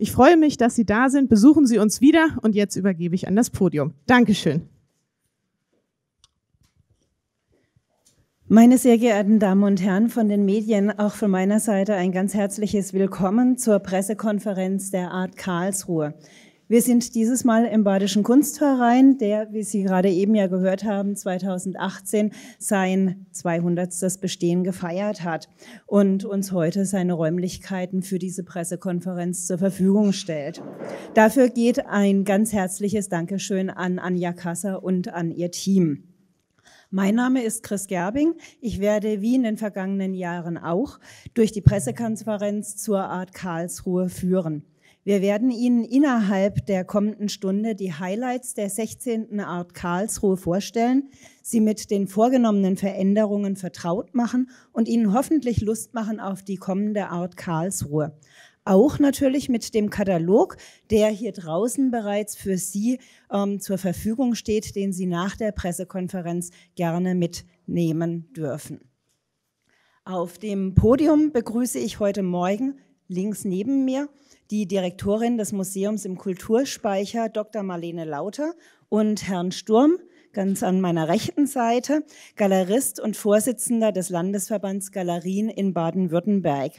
Ich freue mich, dass Sie da sind. Besuchen Sie uns wieder und jetzt übergebe ich an das Podium. Dankeschön. Meine sehr geehrten Damen und Herren von den Medien, auch von meiner Seite ein ganz herzliches Willkommen zur Pressekonferenz der Art Karlsruhe. Wir sind dieses Mal im Badischen Kunstverein, der, wie Sie gerade eben ja gehört haben, 2018 sein 200. Bestehen gefeiert hat und uns heute seine Räumlichkeiten für diese Pressekonferenz zur Verfügung stellt. Dafür geht ein ganz herzliches Dankeschön an Anja Kasser und an ihr Team. Mein Name ist Chris Gerbing. Ich werde wie in den vergangenen Jahren auch durch die Pressekonferenz zur Art Karlsruhe führen. Wir werden Ihnen innerhalb der kommenden Stunde die Highlights der 16. Art Karlsruhe vorstellen, Sie mit den vorgenommenen Veränderungen vertraut machen und Ihnen hoffentlich Lust machen auf die kommende Art Karlsruhe. Auch natürlich mit dem Katalog, der hier draußen bereits für Sie ähm, zur Verfügung steht, den Sie nach der Pressekonferenz gerne mitnehmen dürfen. Auf dem Podium begrüße ich heute Morgen links neben mir die Direktorin des Museums im Kulturspeicher, Dr. Marlene Lauter, und Herrn Sturm, ganz an meiner rechten Seite, Galerist und Vorsitzender des Landesverbands Galerien in Baden-Württemberg.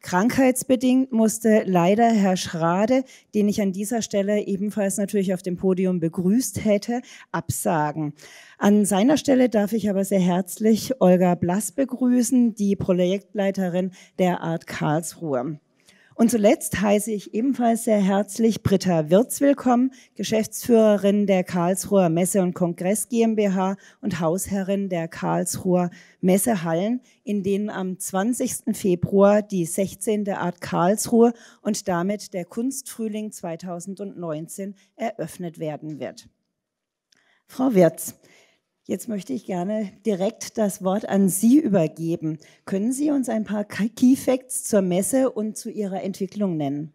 Krankheitsbedingt musste leider Herr Schrade, den ich an dieser Stelle ebenfalls natürlich auf dem Podium begrüßt hätte, absagen. An seiner Stelle darf ich aber sehr herzlich Olga Blass begrüßen, die Projektleiterin der Art Karlsruhe. Und zuletzt heiße ich ebenfalls sehr herzlich Britta Wirz willkommen, Geschäftsführerin der Karlsruher Messe und Kongress GmbH und Hausherrin der Karlsruher Messehallen, in denen am 20. Februar die 16. Art Karlsruhe und damit der Kunstfrühling 2019 eröffnet werden wird. Frau Wirz, Jetzt möchte ich gerne direkt das Wort an Sie übergeben. Können Sie uns ein paar Key Facts zur Messe und zu Ihrer Entwicklung nennen?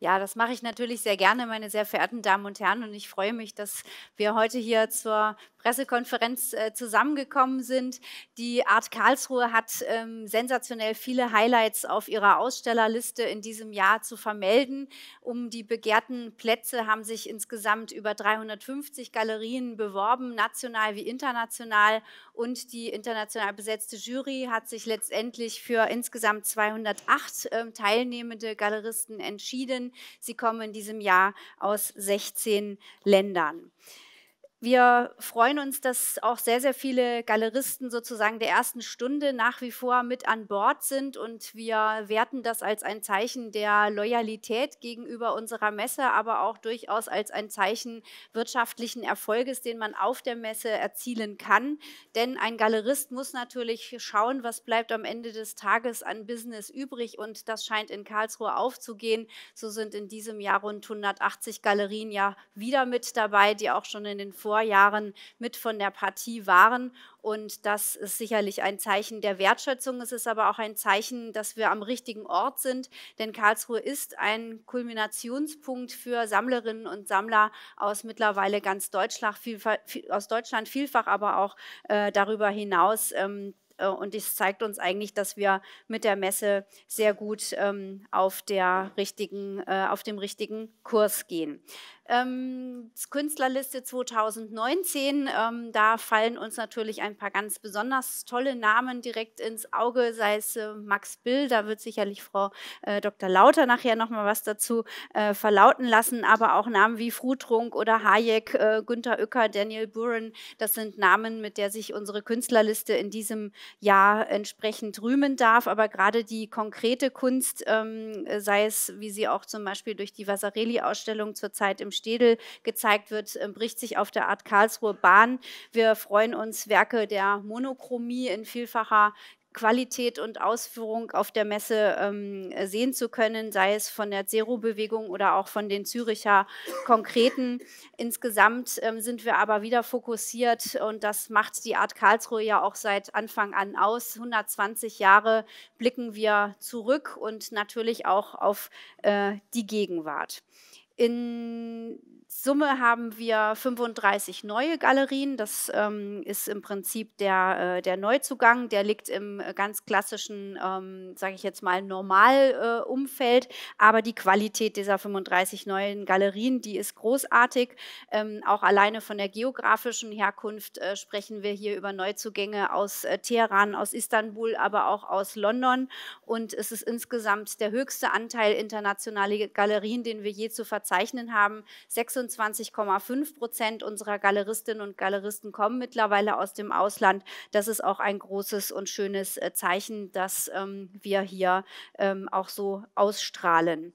Ja, das mache ich natürlich sehr gerne, meine sehr verehrten Damen und Herren. Und ich freue mich, dass wir heute hier zur Pressekonferenz äh, zusammengekommen sind. Die Art Karlsruhe hat ähm, sensationell viele Highlights auf ihrer Ausstellerliste in diesem Jahr zu vermelden. Um die begehrten Plätze haben sich insgesamt über 350 Galerien beworben, national wie international. Und die international besetzte Jury hat sich letztendlich für insgesamt 208 ähm, teilnehmende Galeristen entschieden. Sie kommen in diesem Jahr aus 16 Ländern. Wir freuen uns, dass auch sehr, sehr viele Galeristen sozusagen der ersten Stunde nach wie vor mit an Bord sind und wir werten das als ein Zeichen der Loyalität gegenüber unserer Messe, aber auch durchaus als ein Zeichen wirtschaftlichen Erfolges, den man auf der Messe erzielen kann. Denn ein Galerist muss natürlich schauen, was bleibt am Ende des Tages an Business übrig und das scheint in Karlsruhe aufzugehen. So sind in diesem Jahr rund 180 Galerien ja wieder mit dabei, die auch schon in den Vorjahren mit von der Partie waren. Und das ist sicherlich ein Zeichen der Wertschätzung. Es ist aber auch ein Zeichen, dass wir am richtigen Ort sind, denn Karlsruhe ist ein Kulminationspunkt für Sammlerinnen und Sammler aus mittlerweile ganz Deutschland, vielfach, aus Deutschland vielfach, aber auch äh, darüber hinaus. Ähm, äh, und es zeigt uns eigentlich, dass wir mit der Messe sehr gut ähm, auf, der richtigen, äh, auf dem richtigen Kurs gehen. Ähm, Künstlerliste 2019, ähm, da fallen uns natürlich ein paar ganz besonders tolle Namen direkt ins Auge, sei es äh, Max Bill, da wird sicherlich Frau äh, Dr. Lauter nachher nochmal was dazu äh, verlauten lassen, aber auch Namen wie Frutrunk oder Hayek, äh, Günter Uecker, Daniel Buren, das sind Namen, mit der sich unsere Künstlerliste in diesem Jahr entsprechend rühmen darf, aber gerade die konkrete Kunst, ähm, sei es, wie sie auch zum Beispiel durch die Vasarely-Ausstellung zurzeit im Städel gezeigt wird, ähm, bricht sich auf der Art Karlsruhe Bahn. Wir freuen uns, Werke der Monochromie in vielfacher Qualität und Ausführung auf der Messe ähm, sehen zu können, sei es von der Zero-Bewegung oder auch von den Züricher Konkreten. Insgesamt ähm, sind wir aber wieder fokussiert und das macht die Art Karlsruhe ja auch seit Anfang an aus. 120 Jahre blicken wir zurück und natürlich auch auf äh, die Gegenwart. In Summe haben wir 35 neue Galerien. Das ähm, ist im Prinzip der, äh, der Neuzugang. Der liegt im ganz klassischen, ähm, sage ich jetzt mal, Normalumfeld. Äh, Aber die Qualität dieser 35 neuen Galerien, die ist großartig. Ähm, auch alleine von der geografischen Herkunft äh, sprechen wir hier über Neuzugänge aus äh, Teheran, aus Istanbul, aber auch aus London. Und es ist insgesamt der höchste Anteil internationaler Galerien, den wir je zu verzeichnen verzeichnen haben. 26,5 Prozent unserer Galeristinnen und Galeristen kommen mittlerweile aus dem Ausland. Das ist auch ein großes und schönes äh, Zeichen, dass ähm, wir hier ähm, auch so ausstrahlen.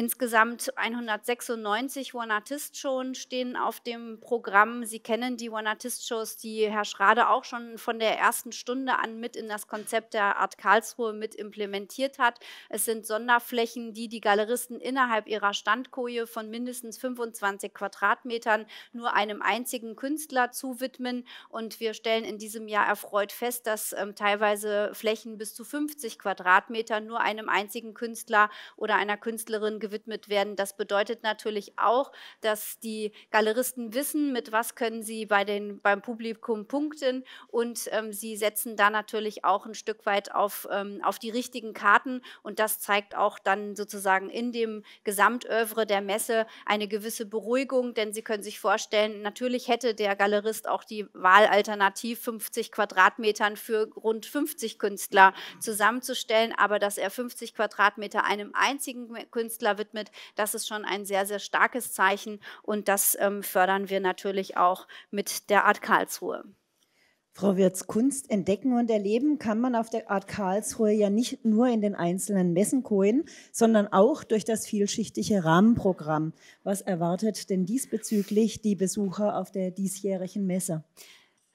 Insgesamt 196 One-Artist-Shows stehen auf dem Programm. Sie kennen die One-Artist-Shows, die Herr Schrade auch schon von der ersten Stunde an mit in das Konzept der Art Karlsruhe mit implementiert hat. Es sind Sonderflächen, die die Galeristen innerhalb ihrer Standkoje von mindestens 25 Quadratmetern nur einem einzigen Künstler zuwidmen. Und wir stellen in diesem Jahr erfreut fest, dass ähm, teilweise Flächen bis zu 50 Quadratmeter nur einem einzigen Künstler oder einer Künstlerin gewidmet gewidmet werden. Das bedeutet natürlich auch, dass die Galeristen wissen, mit was können sie bei den, beim Publikum punkten und ähm, sie setzen da natürlich auch ein Stück weit auf, ähm, auf die richtigen Karten und das zeigt auch dann sozusagen in dem Gesamtövre der Messe eine gewisse Beruhigung, denn Sie können sich vorstellen, natürlich hätte der Galerist auch die Wahl alternativ 50 Quadratmetern für rund 50 Künstler zusammenzustellen, aber dass er 50 Quadratmeter einem einzigen Künstler Häuser widmet, das ist schon ein sehr, sehr starkes Zeichen und das ähm, fördern wir natürlich auch mit der Art Karlsruhe. Frau Wirz, Kunst entdecken und erleben kann man auf der Art Karlsruhe ja nicht nur in den einzelnen Messenkojen, sondern auch durch das vielschichtige Rahmenprogramm. Was erwartet denn diesbezüglich die Besucher auf der diesjährigen Messe?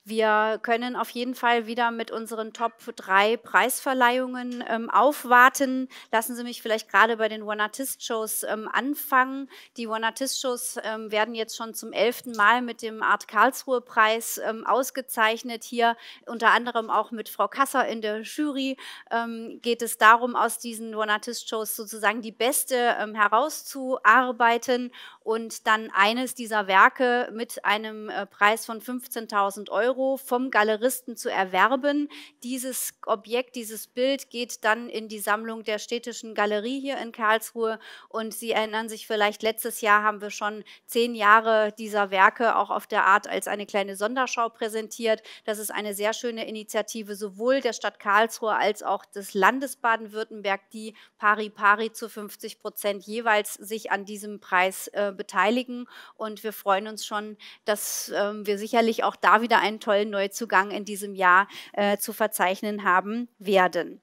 Wir können auf jeden Fall wieder mit unseren Top 3 Preisverleihungen ähm, aufwarten. Lassen Sie mich vielleicht gerade bei den One-Artist-Shows ähm, anfangen. Die One-Artist-Shows ähm, werden jetzt schon zum elften Mal mit dem Art Karlsruhe-Preis ähm, ausgezeichnet. Hier unter anderem auch mit Frau Kasser in der Jury ähm, geht es darum, aus diesen One-Artist-Shows sozusagen die beste ähm, herauszuarbeiten und dann eines dieser Werke mit einem äh, Preis von 15.000 Euro vom Galeristen zu erwerben. Dieses Objekt, dieses Bild geht dann in die Sammlung der Städtischen Galerie hier in Karlsruhe und Sie erinnern sich vielleicht, letztes Jahr haben wir schon zehn Jahre dieser Werke auch auf der Art als eine kleine Sonderschau präsentiert. Das ist eine sehr schöne Initiative sowohl der Stadt Karlsruhe als auch des Landes Baden-Württemberg, die pari pari zu 50 Prozent jeweils sich an diesem Preis äh, beteiligen. Und wir freuen uns schon, dass ähm, wir sicherlich auch da wieder einen tollen Neuzugang in diesem Jahr äh, zu verzeichnen haben werden.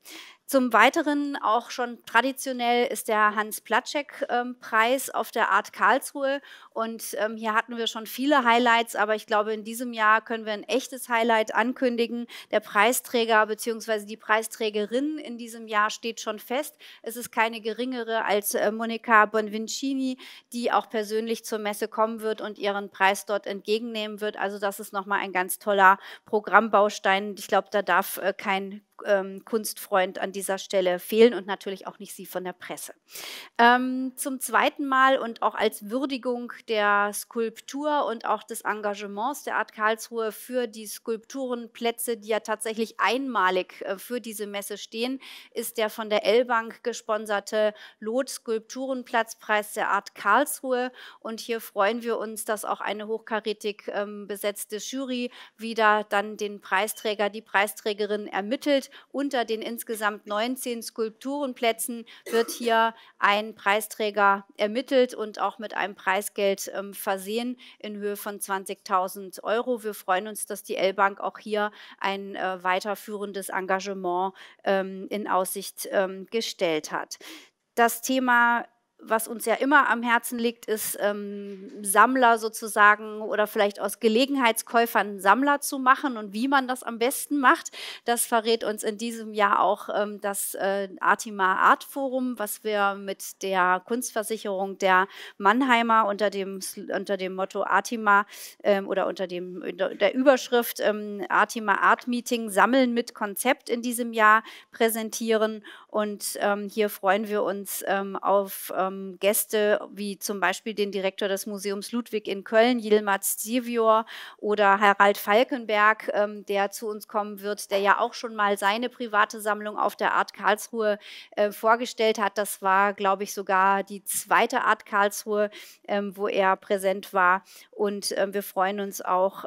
Zum Weiteren auch schon traditionell ist der Hans-Platschek-Preis auf der Art Karlsruhe. Und ähm, hier hatten wir schon viele Highlights, aber ich glaube, in diesem Jahr können wir ein echtes Highlight ankündigen. Der Preisträger bzw. die Preisträgerin in diesem Jahr steht schon fest. Es ist keine geringere als äh, Monica Bonvincini, die auch persönlich zur Messe kommen wird und ihren Preis dort entgegennehmen wird. Also das ist nochmal ein ganz toller Programmbaustein. Ich glaube, da darf äh, kein ähm, Kunstfreund an dieser Stelle fehlen und natürlich auch nicht Sie von der Presse. Ähm, zum zweiten Mal und auch als Würdigung der Skulptur und auch des Engagements der Art Karlsruhe für die Skulpturenplätze, die ja tatsächlich einmalig äh, für diese Messe stehen, ist der von der L-Bank gesponserte Lot Skulpturenplatzpreis der Art Karlsruhe. Und hier freuen wir uns, dass auch eine hochkarätig ähm, besetzte Jury wieder dann den Preisträger, die Preisträgerin ermittelt. Unter den insgesamt 19 Skulpturenplätzen wird hier ein Preisträger ermittelt und auch mit einem Preisgeld ähm, versehen in Höhe von 20.000 Euro. Wir freuen uns, dass die L-Bank auch hier ein äh, weiterführendes Engagement ähm, in Aussicht ähm, gestellt hat. Das Thema was uns ja immer am Herzen liegt, ist ähm, Sammler sozusagen oder vielleicht aus Gelegenheitskäufern Sammler zu machen und wie man das am besten macht. Das verrät uns in diesem Jahr auch ähm, das äh, Artima Art Forum, was wir mit der Kunstversicherung der Mannheimer unter dem, unter dem Motto Artima ähm, oder unter dem, der Überschrift ähm, Artima Art Meeting Sammeln mit Konzept in diesem Jahr präsentieren und ähm, hier freuen wir uns ähm, auf ähm, Gäste wie zum Beispiel den Direktor des Museums Ludwig in Köln, Yilmaz Zivior oder Harald Falkenberg, ähm, der zu uns kommen wird, der ja auch schon mal seine private Sammlung auf der Art Karlsruhe äh, vorgestellt hat. Das war, glaube ich, sogar die zweite Art Karlsruhe, ähm, wo er präsent war. Und ähm, wir freuen uns auch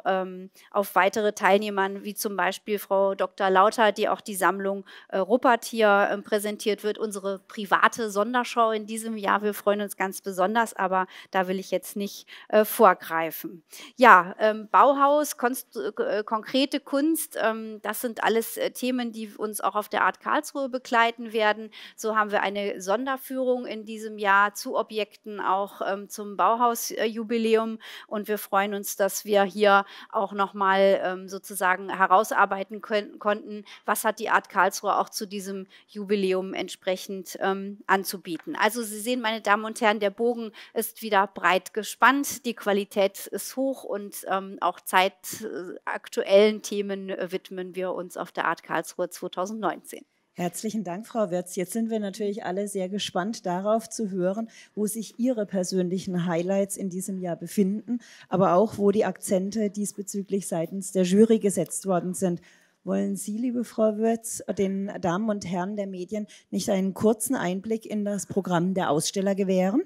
auf weitere Teilnehmer, wie zum Beispiel Frau Dr. Lauter, die auch die Sammlung äh, Ruppert hier ähm, präsentiert präsentiert wird, unsere private Sonderschau in diesem Jahr. Wir freuen uns ganz besonders, aber da will ich jetzt nicht äh, vorgreifen. Ja, ähm, Bauhaus, Konst äh, konkrete Kunst, ähm, das sind alles äh, Themen, die uns auch auf der Art Karlsruhe begleiten werden. So haben wir eine Sonderführung in diesem Jahr zu Objekten, auch ähm, zum Bauhausjubiläum. Und wir freuen uns, dass wir hier auch nochmal ähm, sozusagen herausarbeiten können, konnten, was hat die Art Karlsruhe auch zu diesem Jubiläum Jubiläum entsprechend ähm, anzubieten. Also Sie sehen, meine Damen und Herren, der Bogen ist wieder breit gespannt, die Qualität ist hoch und ähm, auch zeitaktuellen äh, Themen äh, widmen wir uns auf der Art Karlsruhe 2019. Herzlichen Dank, Frau Wirz. Jetzt sind wir natürlich alle sehr gespannt darauf zu hören, wo sich Ihre persönlichen Highlights in diesem Jahr befinden, aber auch wo die Akzente diesbezüglich seitens der Jury gesetzt worden sind. Wollen Sie, liebe Frau Würz, den Damen und Herren der Medien nicht einen kurzen Einblick in das Programm der Aussteller gewähren?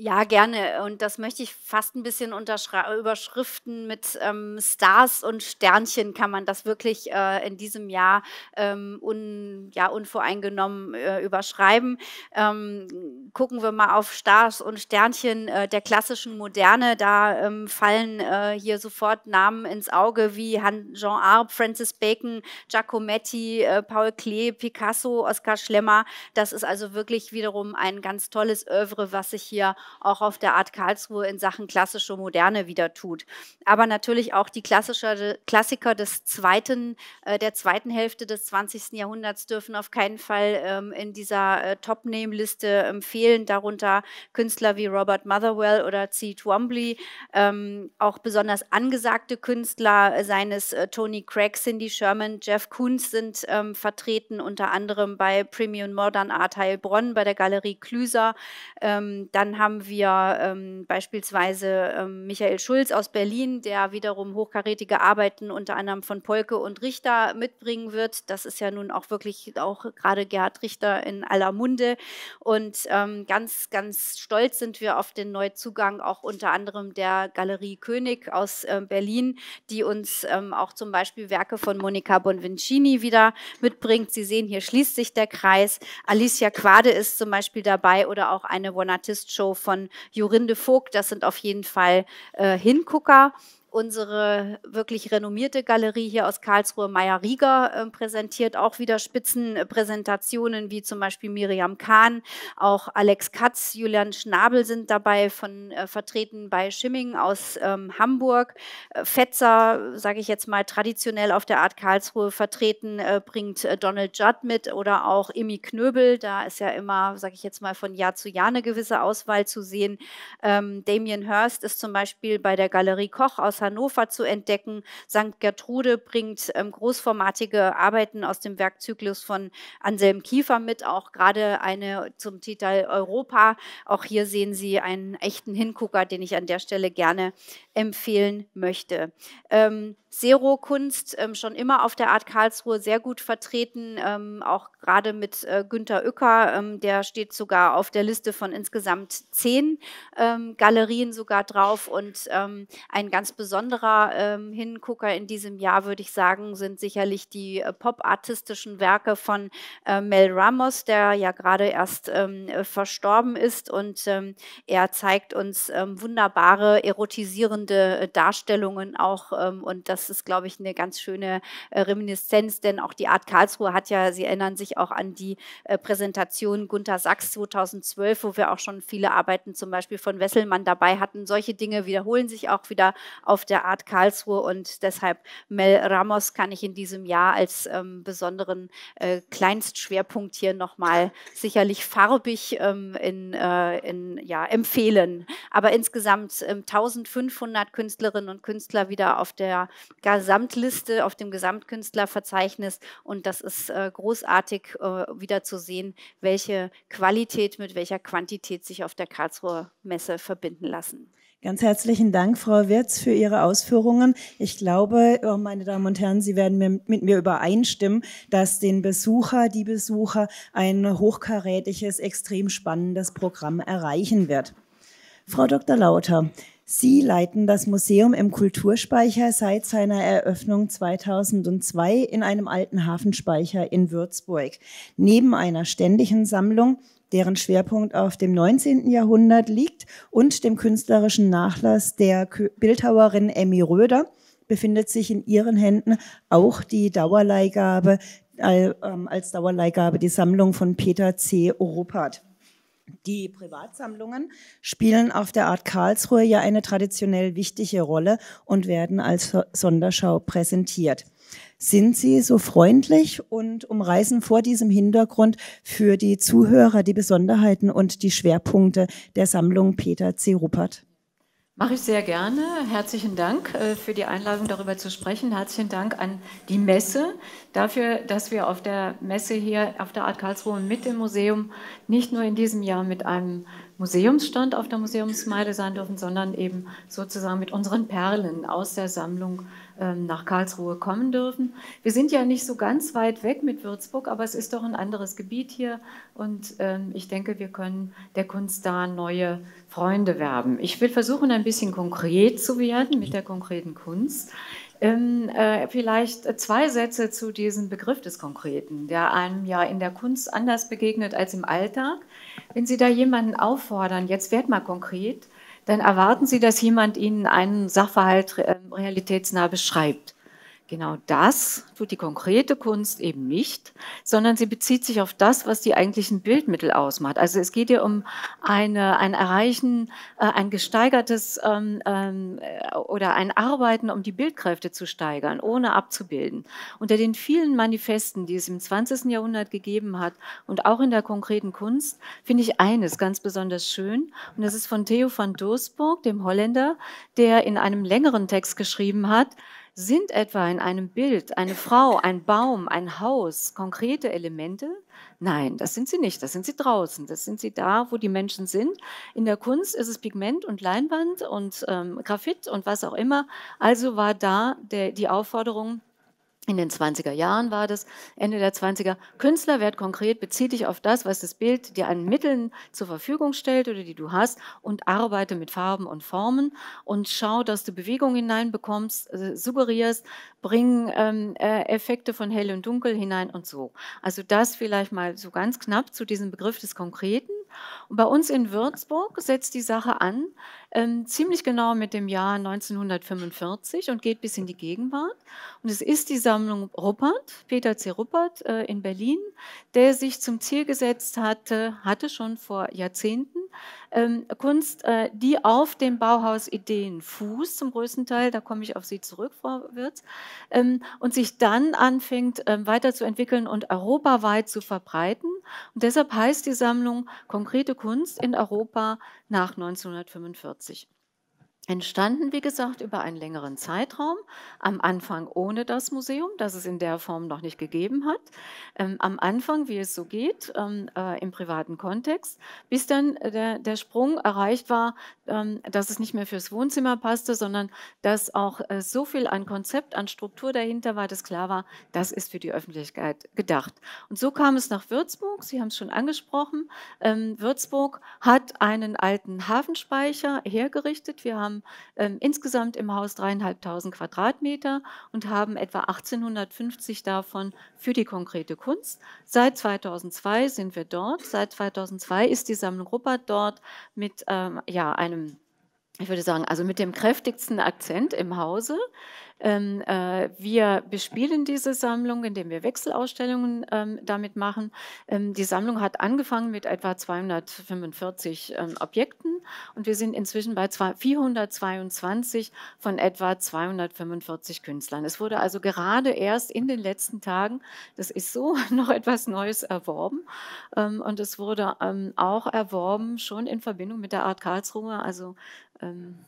Ja, gerne. Und das möchte ich fast ein bisschen überschriften mit ähm, Stars und Sternchen kann man das wirklich äh, in diesem Jahr ähm, un, ja, unvoreingenommen äh, überschreiben. Ähm, gucken wir mal auf Stars und Sternchen äh, der klassischen Moderne. Da ähm, fallen äh, hier sofort Namen ins Auge wie Han Jean Arp, Francis Bacon, Giacometti, äh, Paul Klee, Picasso, Oskar Schlemmer. Das ist also wirklich wiederum ein ganz tolles Övre, was sich hier auch auf der Art Karlsruhe in Sachen klassische Moderne wieder tut. Aber natürlich auch die klassische, Klassiker des zweiten, äh, der zweiten Hälfte des 20. Jahrhunderts dürfen auf keinen Fall ähm, in dieser äh, Top-Name-Liste ähm, fehlen, darunter Künstler wie Robert Motherwell oder C. Twombly, ähm, auch besonders angesagte Künstler seines äh, Tony Craig, Cindy Sherman, Jeff Koons sind vertreten, unter anderem bei Premium Modern Art Heilbronn, bei der Galerie Klüser. dann haben haben wir ähm, beispielsweise ähm, Michael Schulz aus Berlin, der wiederum hochkarätige Arbeiten unter anderem von Polke und Richter mitbringen wird. Das ist ja nun auch wirklich auch gerade Gerhard Richter in aller Munde. Und ähm, ganz, ganz stolz sind wir auf den Neuzugang auch unter anderem der Galerie König aus äh, Berlin, die uns ähm, auch zum Beispiel Werke von Monica Bonvincini wieder mitbringt. Sie sehen, hier schließt sich der Kreis. Alicia Quade ist zum Beispiel dabei oder auch eine One-Artist-Show von von Jorinde Vogt, das sind auf jeden Fall äh, Hingucker unsere wirklich renommierte Galerie hier aus Karlsruhe, Meier Rieger, äh, präsentiert auch wieder Spitzenpräsentationen wie zum Beispiel Miriam Kahn, auch Alex Katz, Julian Schnabel sind dabei von äh, vertreten bei Schimming aus ähm, Hamburg. Äh, Fetzer, sage ich jetzt mal traditionell auf der Art Karlsruhe vertreten, äh, bringt äh, Donald Judd mit oder auch Imi Knöbel, da ist ja immer, sage ich jetzt mal, von Jahr zu Jahr eine gewisse Auswahl zu sehen. Ähm, Damien Hirst ist zum Beispiel bei der Galerie Koch aus Hannover zu entdecken. St. Gertrude bringt ähm, großformatige Arbeiten aus dem Werkzyklus von Anselm Kiefer mit, auch gerade eine zum Titel Europa. Auch hier sehen Sie einen echten Hingucker, den ich an der Stelle gerne empfehlen möchte. Ähm, Serokunst ähm, schon immer auf der Art Karlsruhe sehr gut vertreten, ähm, auch gerade mit äh, Günter Uecker, ähm, der steht sogar auf der Liste von insgesamt zehn ähm, Galerien sogar drauf und ähm, ein ganz besonderer ähm, Hingucker in diesem Jahr, würde ich sagen, sind sicherlich die äh, pop Werke von äh, Mel Ramos, der ja gerade erst äh, verstorben ist und er zeigt uns wunderbare erotisierende äh, Darstellungen auch und das das ist, glaube ich, eine ganz schöne äh, Reminiszenz, denn auch die Art Karlsruhe hat ja, Sie erinnern sich auch an die äh, Präsentation Gunther Sachs 2012, wo wir auch schon viele Arbeiten zum Beispiel von Wesselmann dabei hatten. Solche Dinge wiederholen sich auch wieder auf der Art Karlsruhe und deshalb Mel Ramos kann ich in diesem Jahr als ähm, besonderen äh, Kleinstschwerpunkt hier nochmal sicherlich farbig ähm, in, äh, in, ja, empfehlen. Aber insgesamt ähm, 1500 Künstlerinnen und Künstler wieder auf der Gesamtliste, auf dem Gesamtkünstlerverzeichnis. Und das ist äh, großartig äh, wieder zu sehen, welche Qualität mit welcher Quantität sich auf der Karlsruher Messe verbinden lassen. Ganz herzlichen Dank, Frau Wirz, für Ihre Ausführungen. Ich glaube, äh, meine Damen und Herren, Sie werden mit mir übereinstimmen, dass den Besucher, die Besucher ein hochkarätiges, extrem spannendes Programm erreichen wird. Frau Dr. Lauter, Sie leiten das Museum im Kulturspeicher seit seiner Eröffnung 2002 in einem alten Hafenspeicher in Würzburg. Neben einer ständigen Sammlung, deren Schwerpunkt auf dem 19. Jahrhundert liegt, und dem künstlerischen Nachlass der Bildhauerin Emmy Röder befindet sich in ihren Händen auch die Dauerleihgabe, äh, ähm, als Dauerleihgabe die Sammlung von Peter C. Oropat. Die Privatsammlungen spielen auf der Art Karlsruhe ja eine traditionell wichtige Rolle und werden als Sonderschau präsentiert. Sind Sie so freundlich und umreißen vor diesem Hintergrund für die Zuhörer die Besonderheiten und die Schwerpunkte der Sammlung Peter C. Ruppert? Mache ich sehr gerne. Herzlichen Dank äh, für die Einladung, darüber zu sprechen. Herzlichen Dank an die Messe, dafür, dass wir auf der Messe hier auf der Art Karlsruhe mit dem Museum nicht nur in diesem Jahr mit einem Museumsstand auf der Museumsmeile sein dürfen, sondern eben sozusagen mit unseren Perlen aus der Sammlung ähm, nach Karlsruhe kommen dürfen. Wir sind ja nicht so ganz weit weg mit Würzburg, aber es ist doch ein anderes Gebiet hier und ähm, ich denke, wir können der Kunst da neue Freunde werben. Ich will versuchen, ein bisschen konkret zu werden mit der konkreten Kunst. Ähm, äh, vielleicht zwei Sätze zu diesem Begriff des Konkreten, der einem ja in der Kunst anders begegnet als im Alltag. Wenn Sie da jemanden auffordern, jetzt werd mal konkret, dann erwarten Sie, dass jemand Ihnen einen Sachverhalt ähm, realitätsnah beschreibt. Genau das tut die konkrete Kunst eben nicht, sondern sie bezieht sich auf das, was die eigentlichen Bildmittel ausmacht. Also es geht hier um eine, ein Erreichen, äh, ein gesteigertes ähm, ähm, äh, oder ein Arbeiten, um die Bildkräfte zu steigern, ohne abzubilden. Unter den vielen Manifesten, die es im 20. Jahrhundert gegeben hat und auch in der konkreten Kunst, finde ich eines ganz besonders schön. Und das ist von Theo van Doesburg, dem Holländer, der in einem längeren Text geschrieben hat, sind etwa in einem Bild eine Frau, ein Baum, ein Haus konkrete Elemente? Nein, das sind sie nicht. Das sind sie draußen. Das sind sie da, wo die Menschen sind. In der Kunst ist es Pigment und Leinwand und ähm, Graphit und was auch immer. Also war da der, die Aufforderung, in den 20er Jahren war das, Ende der 20er. Künstlerwert konkret bezieht dich auf das, was das Bild dir an Mitteln zur Verfügung stellt oder die du hast und arbeite mit Farben und Formen und schau, dass du Bewegung hineinbekommst, äh, suggerierst, bring ähm, äh, Effekte von hell und dunkel hinein und so. Also das vielleicht mal so ganz knapp zu diesem Begriff des Konkreten. Und bei uns in Würzburg setzt die Sache an, ähm, ziemlich genau mit dem Jahr 1945 und geht bis in die Gegenwart. Und es ist die Sammlung Ruppert, Peter C. Ruppert äh, in Berlin, der sich zum Ziel gesetzt hatte, hatte schon vor Jahrzehnten, ähm, Kunst, äh, die auf dem Bauhaus Ideen fußt, zum größten Teil, da komme ich auf Sie zurück, Frau Wirz, ähm, und sich dann anfängt ähm, weiterzuentwickeln und europaweit zu verbreiten. Und deshalb heißt die Sammlung Konkrete Kunst in Europa nach 1945 entstanden, wie gesagt, über einen längeren Zeitraum. Am Anfang ohne das Museum, das es in der Form noch nicht gegeben hat. Ähm, am Anfang, wie es so geht, ähm, äh, im privaten Kontext, bis dann äh, der, der, Sprung erreicht war, ähm, dass es nicht mehr fürs Wohnzimmer passte, sondern dass auch äh, so viel an Konzept, an Struktur dahinter war, dass klar war, das ist für die Öffentlichkeit gedacht. Und so kam es nach Würzburg. Sie haben es schon angesprochen. Ähm, Würzburg hat einen alten Hafenspeicher hergerichtet. Wir haben haben ähm, insgesamt im Haus dreieinhalbtausend Quadratmeter und haben etwa 1850 davon für die konkrete Kunst. Seit 2002 sind wir dort. Seit 2002 ist die Sammlung Ruppert dort mit ähm, ja, einem ich würde sagen, also mit dem kräftigsten Akzent im Hause. Ähm, äh, wir bespielen diese Sammlung, indem wir Wechselausstellungen ähm, damit machen. Ähm, die Sammlung hat angefangen mit etwa 245 ähm, Objekten und wir sind inzwischen bei 422 von etwa 245 Künstlern. Es wurde also gerade erst in den letzten Tagen, das ist so, noch etwas Neues erworben ähm, und es wurde ähm, auch erworben schon in Verbindung mit der Art Karlsruhe, also ähm,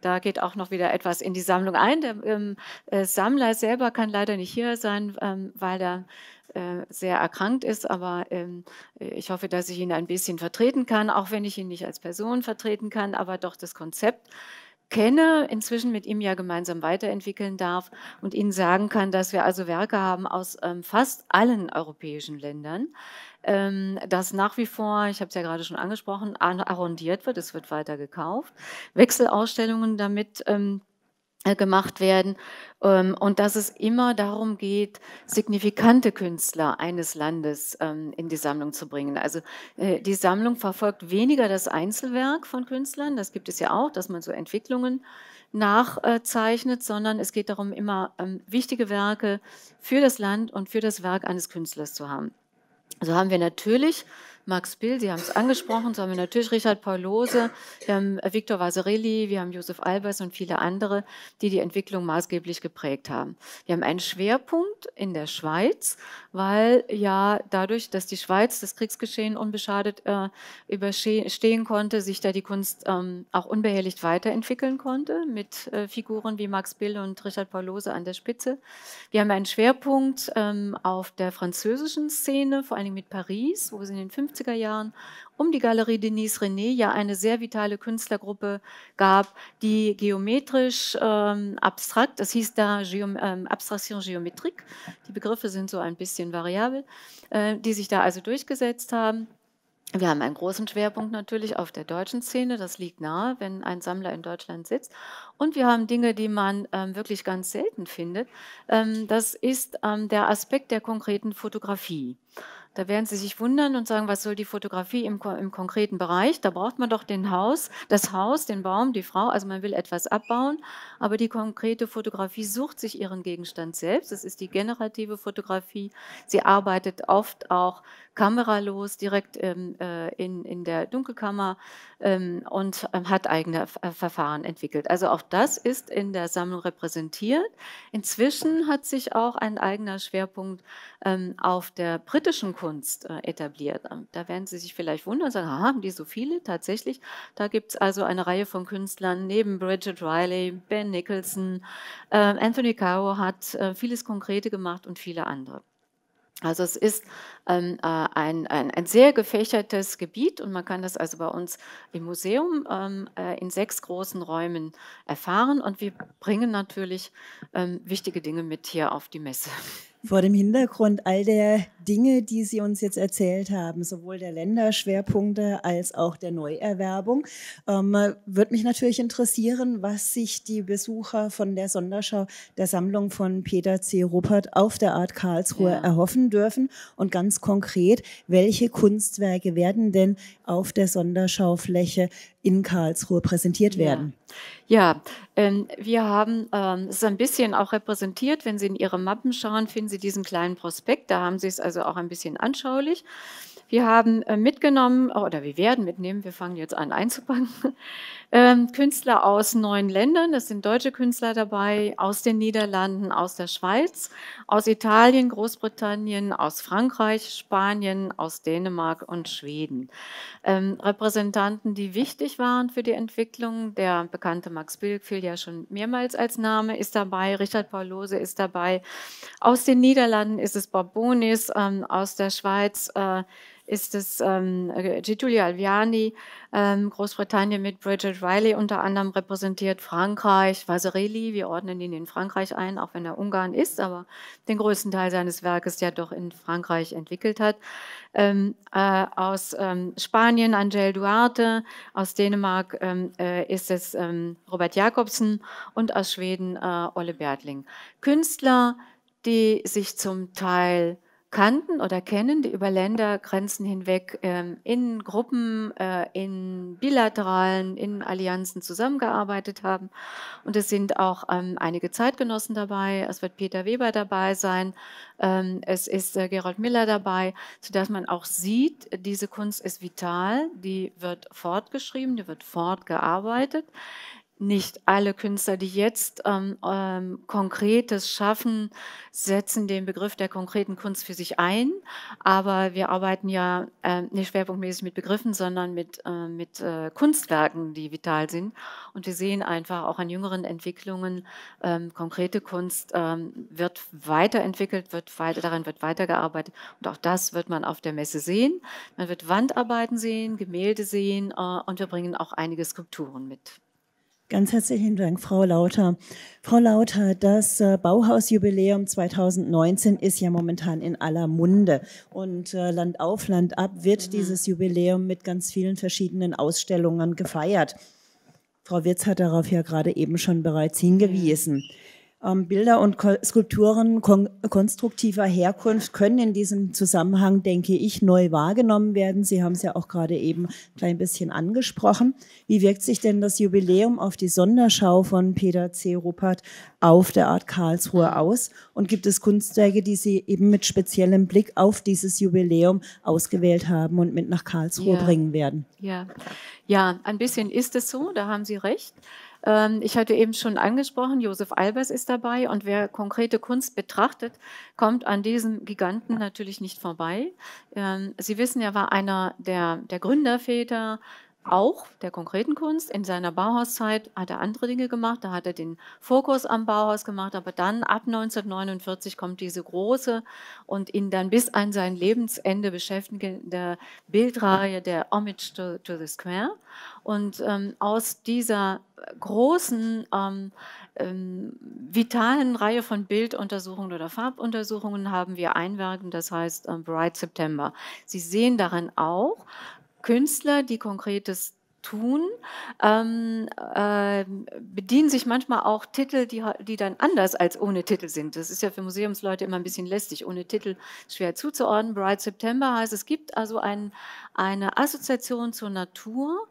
da geht auch noch wieder etwas in die Sammlung ein. Der ähm, äh, Sammler selber kann leider nicht hier sein, ähm, weil er äh, sehr erkrankt ist, aber ähm, äh, ich hoffe, dass ich ihn ein bisschen vertreten kann, auch wenn ich ihn nicht als Person vertreten kann, aber doch das Konzept kenne, inzwischen mit ihm ja gemeinsam weiterentwickeln darf und Ihnen sagen kann, dass wir also Werke haben aus ähm, fast allen europäischen Ländern, ähm, dass nach wie vor, ich habe es ja gerade schon angesprochen, arrondiert wird, es wird weiter gekauft, Wechselausstellungen damit ähm, äh, gemacht werden ähm, und dass es immer darum geht, signifikante Künstler eines Landes ähm, in die Sammlung zu bringen. Also äh, die Sammlung verfolgt weniger das Einzelwerk von Künstlern, das gibt es ja auch, dass man so Entwicklungen nachzeichnet, sondern es geht darum, immer ähm, wichtige Werke für das Land und für das Werk eines Künstlers zu haben. So haben wir natürlich Max Bill, Sie haben es angesprochen, so haben wir natürlich Richard Paulose, wir haben äh, Viktor Vasarely, wir haben Josef Albers und viele andere, die die Entwicklung maßgeblich geprägt haben. Wir haben einen Schwerpunkt in der Schweiz, weil ja dadurch, dass die Schweiz das Kriegsgeschehen unbeschadet äh, überstehen konnte, sich da die Kunst ähm, auch unbehelligt weiterentwickeln konnte mit äh, Figuren wie Max Bill und Richard Paulose an der Spitze. Wir haben einen Schwerpunkt ähm, auf der französischen Szene, vor allem mit Paris, wo es in den 50 1980er Jahren um die Galerie Denise René ja eine sehr vitale Künstlergruppe gab, die geometrisch ähm, abstrakt, das hieß da Geom ähm, Abstraktion Geometrik, die Begriffe sind so ein bisschen variabel, äh, die sich da also durchgesetzt haben. Wir haben einen großen Schwerpunkt natürlich auf der deutschen Szene, das liegt nahe, wenn ein Sammler in Deutschland sitzt. Und wir haben Dinge, die man ähm, wirklich ganz selten findet. Ähm, das ist ähm, der Aspekt der konkreten Fotografie. Da werden Sie sich wundern und sagen, was soll die Fotografie im, im, konkreten Bereich? Da braucht man doch den Haus, das Haus, den Baum, die Frau. Also man will etwas abbauen, aber die konkrete Fotografie sucht sich ihren Gegenstand selbst. Das ist die generative Fotografie. Sie arbeitet oft auch kameralos direkt ähm, äh, in, in der Dunkelkammer ähm, und ähm, hat eigene F äh, Verfahren entwickelt. Also auch das ist in der Sammlung repräsentiert. Inzwischen hat sich auch ein eigener Schwerpunkt ähm, auf der britischen Kunst äh, etabliert. Ähm, da werden Sie sich vielleicht wundern und sagen, haben die so viele? Tatsächlich, da gibt es also eine Reihe von Künstlern, neben Bridget Riley, Ben Nicholson, äh, Anthony Caro hat äh, vieles Konkrete gemacht und viele andere. Also es ist ähm, äh, ein, ein, ein, sehr gefächertes Gebiet und man kann das also bei uns im Museum ähm, äh, in sechs großen Räumen erfahren und wir bringen natürlich ähm, wichtige Dinge mit hier auf die Messe vor dem Hintergrund all der Dinge, die Sie uns jetzt erzählt haben, sowohl der Länderschwerpunkte als auch der Neuerwerbung, ähm, wird mich natürlich interessieren, was sich die Besucher von der Sonderschau der Sammlung von Peter C. Ruppert auf der Art Karlsruhe ja. erhoffen dürfen und ganz konkret, welche Kunstwerke werden denn auf der Sonderschaufläche in Karlsruhe präsentiert werden. Ja, ja ähm, wir haben ähm, es ein bisschen auch repräsentiert. Wenn Sie in Ihre Mappen schauen, finden Sie diesen kleinen Prospekt. Da haben Sie es also auch ein bisschen anschaulich. Wir haben äh, mitgenommen, oder wir werden mitnehmen, wir fangen jetzt an einzupacken. Ähm, Künstler aus neun Ländern. Das sind deutsche Künstler dabei, aus den Niederlanden, aus der Schweiz, aus Italien, Großbritannien, aus Frankreich, Spanien, aus Dänemark und Schweden. Ähm, Repräsentanten, die wichtig waren für die Entwicklung. Der bekannte Max Bilk fiel ja schon mehrmals als Name, ist dabei. Richard Paulose ist dabei. Aus den Niederlanden ist es Bob Bonis, ähm, aus der Schweiz. Äh, ist es ähm, äh, Gitulia Alviani, ähm, Großbritannien mit Bridget Riley unter anderem repräsentiert, Frankreich, Vasarely, wir ordnen ihn in Frankreich ein, auch wenn er Ungarn ist, aber den größten Teil seines Werkes ja doch in Frankreich entwickelt hat. Ähm, äh, aus ähm, Spanien Angel Duarte, aus Dänemark ähm, äh, ist es ähm, Robert Jakobsen und aus Schweden äh, Olle Bertling. Künstler, die sich zum Teil kannten oder kennen, die über Ländergrenzen hinweg ähm, in Gruppen, äh, in bilateralen, in Allianzen zusammengearbeitet haben. Und es sind auch ähm, einige Zeitgenossen dabei. Es wird Peter Weber dabei sein. Ähm, es ist äh, Gerold Miller dabei, sodass man auch sieht, diese Kunst ist vital. Die wird fortgeschrieben, die wird fortgearbeitet nicht alle Künstler, die jetzt ähm, ähm, Konkretes schaffen, setzen den Begriff der konkreten Kunst für sich ein. Aber wir arbeiten ja äh, nicht schwerpunktmäßig mit Begriffen, sondern mit, äh, mit äh, Kunstwerken, die vital sind. Und wir sehen einfach auch an jüngeren Entwicklungen, ähm, konkrete Kunst ähm, wird weiterentwickelt, wird weiter, daran wird weitergearbeitet. Und auch das wird man auf der Messe sehen. Man wird Wandarbeiten sehen, Gemälde sehen äh, und wir bringen auch einige Skulpturen mit. Ganz herzlichen Dank, Frau Lauter. Frau Lauter, das äh, Bauhausjubiläum 2019 ist ja momentan in aller Munde. Und äh, Land auf, Land ab wird mhm. dieses Jubiläum mit ganz vielen verschiedenen Ausstellungen gefeiert. Frau Wirz hat darauf ja gerade eben schon bereits hingewiesen. Mhm. Ähm, Bilder und Ko Skulpturen kon konstruktiver Herkunft können in diesem Zusammenhang, denke ich, neu wahrgenommen werden. Sie haben es ja auch gerade eben ein klein bisschen angesprochen. Wie wirkt sich denn das Jubiläum auf die Sonderschau von Peter C. Ruppert auf der Art Karlsruhe aus? Und gibt es Kunstwerke, die Sie eben mit speziellem Blick auf dieses Jubiläum ausgewählt haben und mit nach Karlsruhe ja. bringen werden? Ja. ja, ein bisschen ist es so, da haben Sie recht. Ähm, ich hatte eben schon angesprochen, Josef Albers ist dabei und wer konkrete Kunst betrachtet, kommt an diesem Giganten natürlich nicht vorbei. Ähm, Sie wissen, er war einer der, der Gründerväter auch der konkreten Kunst. In seiner Bauhauszeit hat er andere Dinge gemacht, da hat er den Fokus am Bauhaus gemacht, aber dann ab 1949 kommt diese große und ihn dann bis an sein Lebensende beschäftigende Bildreihe der Homage to, to the Square. Und ähm, aus dieser großen ähm, ähm, vitalen Reihe von Bilduntersuchungen oder Farbuntersuchungen haben wir ein Werk, das heißt ähm, Bright September. Sie sehen darin auch Künstler, die Konkretes tun, ähm, äh, bedienen sich manchmal auch Titel, die, die dann anders als ohne Titel sind. Das ist ja für Museumsleute immer ein bisschen lästig, ohne Titel schwer zuzuordnen. Bright September heißt, es gibt also ein, eine Assoziation zur Natur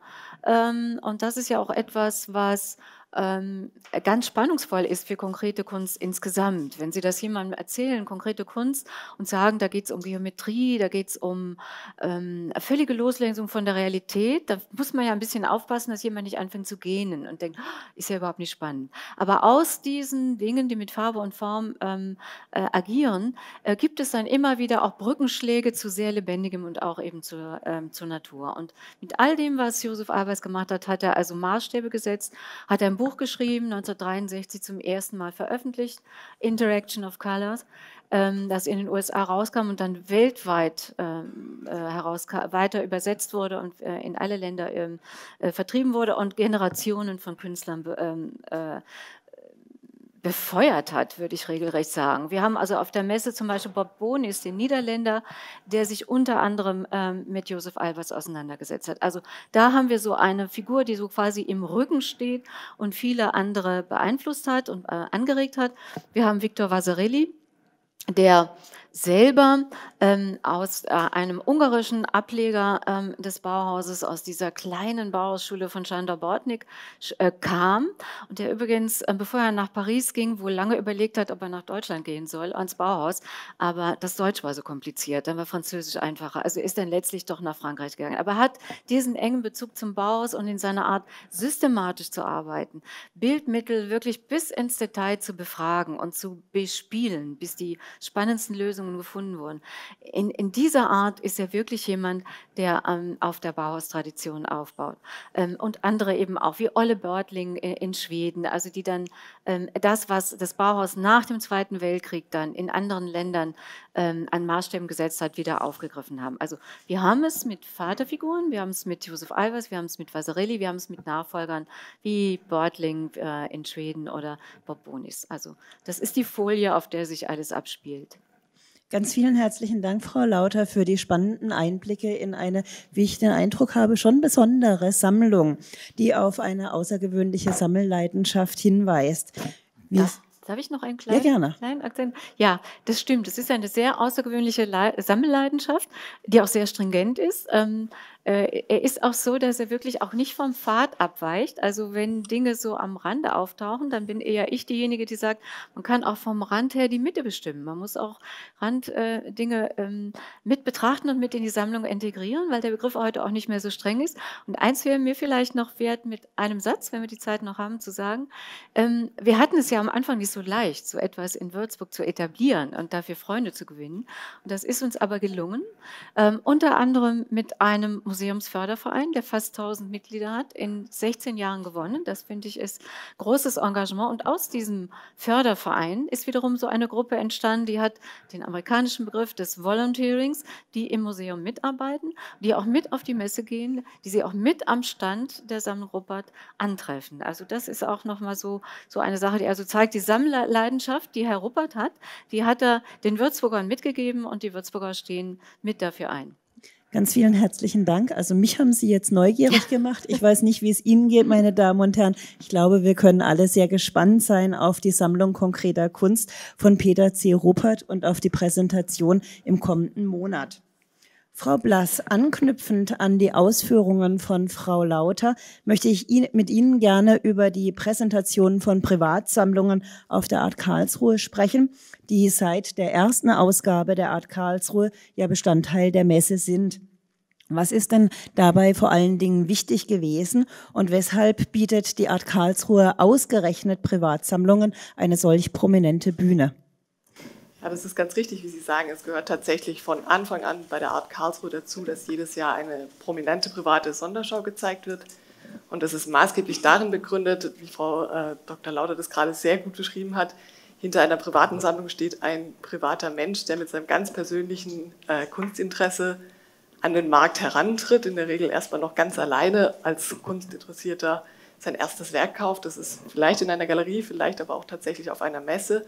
ähm, und das ist ja auch etwas, was ähm, ganz spannungsvoll ist für konkrete Kunst insgesamt. Wenn Sie das jemandem erzählen, konkrete Kunst, und sagen, da geht es um Geometrie, da geht es um ähm, völlige Loslösung von der Realität, da muss man ja ein bisschen aufpassen, dass jemand nicht anfängt zu gähnen und denkt, oh, ist ja überhaupt nicht spannend. Aber aus diesen Dingen, die mit Farbe und Form ähm, äh, agieren, äh, gibt es dann immer wieder auch Brückenschläge zu sehr lebendigem und auch eben zur, ähm, zur Natur. Und mit all dem, was Josef Albers gemacht hat, hat er also Maßstäbe gesetzt, hat ein Buch Buch geschrieben, 1963 zum ersten Mal veröffentlicht, Interaction of Colors, ähm, das in den USA rauskam und dann weltweit ähm, äh, weiter übersetzt wurde und äh, in alle Länder ähm, äh, vertrieben wurde und Generationen von Künstlern ähm, äh, befeuert hat, würde ich regelrecht sagen. Wir haben also auf der Messe zum Beispiel Bob Bonis, den Niederländer, der sich unter anderem ähm, mit Josef Albers auseinandergesetzt hat. Also da haben wir so eine Figur, die so quasi im Rücken steht und viele andere beeinflusst hat und äh, angeregt hat. Wir haben Victor Vasarely, der selber ähm, aus äh, einem ungarischen Ableger ähm, des Bauhauses, aus dieser kleinen Bauhausschule von Schandor-Bortnik äh, kam und der übrigens, äh, bevor er nach Paris ging, wohl lange überlegt hat, ob er nach Deutschland gehen soll, ans Bauhaus, aber das Deutsch war so kompliziert, dann war Französisch einfacher, also ist dann letztlich doch nach Frankreich gegangen. Aber er hat diesen engen Bezug zum Bauhaus und in seiner Art systematisch zu arbeiten, Bildmittel wirklich bis ins Detail zu befragen und zu bespielen, bis die spannendsten Lösungen Lösungen gefunden wurden. In, in dieser Art ist er wirklich jemand, der ähm, auf der Bauhaus-Tradition aufbaut. Ähm, und andere eben auch, wie Olle Börtling in, in Schweden, also die dann ähm, das, was das Bauhaus nach dem Zweiten Weltkrieg dann in anderen Ländern ähm, an Maßstäben gesetzt hat, wieder aufgegriffen haben. Also wir haben es mit Vaterfiguren, wir haben es mit Josef Albers, wir haben es mit Vasarelli, wir haben es mit Nachfolgern wie Börtling äh, in Schweden oder Bob Bonis. Also das ist die Folie, auf der sich alles abspielt. Ganz vielen herzlichen Dank, Frau Lauter, für die spannenden Einblicke in eine, wie ich den Eindruck habe, schon besondere Sammlung, die auf eine außergewöhnliche Sammelleidenschaft hinweist. Wie ja. Darf ich noch einen kleinen, ja, gerne. kleinen Akzent? Ja, das stimmt. Es ist eine sehr außergewöhnliche Le Sammelleidenschaft, die auch sehr stringent ist. Ähm, äh, er ist auch so, dass er wirklich auch nicht vom Pfad abweicht. Also wenn Dinge so am Rande auftauchen, dann bin eher ich diejenige, die sagt, man kann auch vom Rand her die Mitte bestimmen. Man muss auch Randdinge äh, ähm, mit betrachten und mit in die Sammlung integrieren, weil der Begriff heute auch nicht mehr so streng ist. Und eins wäre mir vielleicht noch wert, mit einem Satz, wenn wir die Zeit noch haben, zu sagen, ähm, wir hatten es ja am Anfang nicht so leicht, so etwas in Würzburg zu etablieren und dafür Freunde zu gewinnen. Und das ist uns aber gelungen, ähm, unter anderem mit einem Museum Museumsförderverein, der fast 1000 Mitglieder hat, in 16 Jahren gewonnen. Das finde ich ist großes Engagement. Und aus diesem Förderverein ist wiederum so eine Gruppe entstanden, die hat den amerikanischen Begriff des Volunteerings, die im Museum mitarbeiten, die auch mit auf die Messe gehen, die sie auch mit am Stand der Sammlung Robert antreffen. Also das ist auch nochmal so, so eine Sache, die also zeigt, die Sammlerleidenschaft, die Herr Ruppert hat, die hat er den Würzburgern mitgegeben und die Würzburger stehen mit dafür ein. Ganz vielen herzlichen Dank. Also mich haben Sie jetzt neugierig gemacht. Ich weiß nicht, wie es Ihnen geht, meine Damen und Herren. Ich glaube, wir können alle sehr gespannt sein auf die Sammlung konkreter Kunst von Peter C. Ruppert und auf die Präsentation im kommenden Monat. Frau Blass, anknüpfend an die Ausführungen von Frau Lauter, möchte ich mit Ihnen gerne über die Präsentation von Privatsammlungen auf der Art Karlsruhe sprechen, die seit der ersten Ausgabe der Art Karlsruhe ja Bestandteil der Messe sind. Was ist denn dabei vor allen Dingen wichtig gewesen und weshalb bietet die Art Karlsruhe ausgerechnet Privatsammlungen eine solch prominente Bühne? Aber es ist ganz richtig, wie Sie sagen. Es gehört tatsächlich von Anfang an bei der Art Karlsruhe dazu, dass jedes Jahr eine prominente private Sonderschau gezeigt wird. Und das ist maßgeblich darin begründet, wie Frau äh, Dr. Lauder das gerade sehr gut beschrieben hat, hinter einer privaten Sammlung steht ein privater Mensch, der mit seinem ganz persönlichen äh, Kunstinteresse an den Markt herantritt, in der Regel erstmal noch ganz alleine als Kunstinteressierter sein erstes Werk kauft. Das ist vielleicht in einer Galerie, vielleicht aber auch tatsächlich auf einer Messe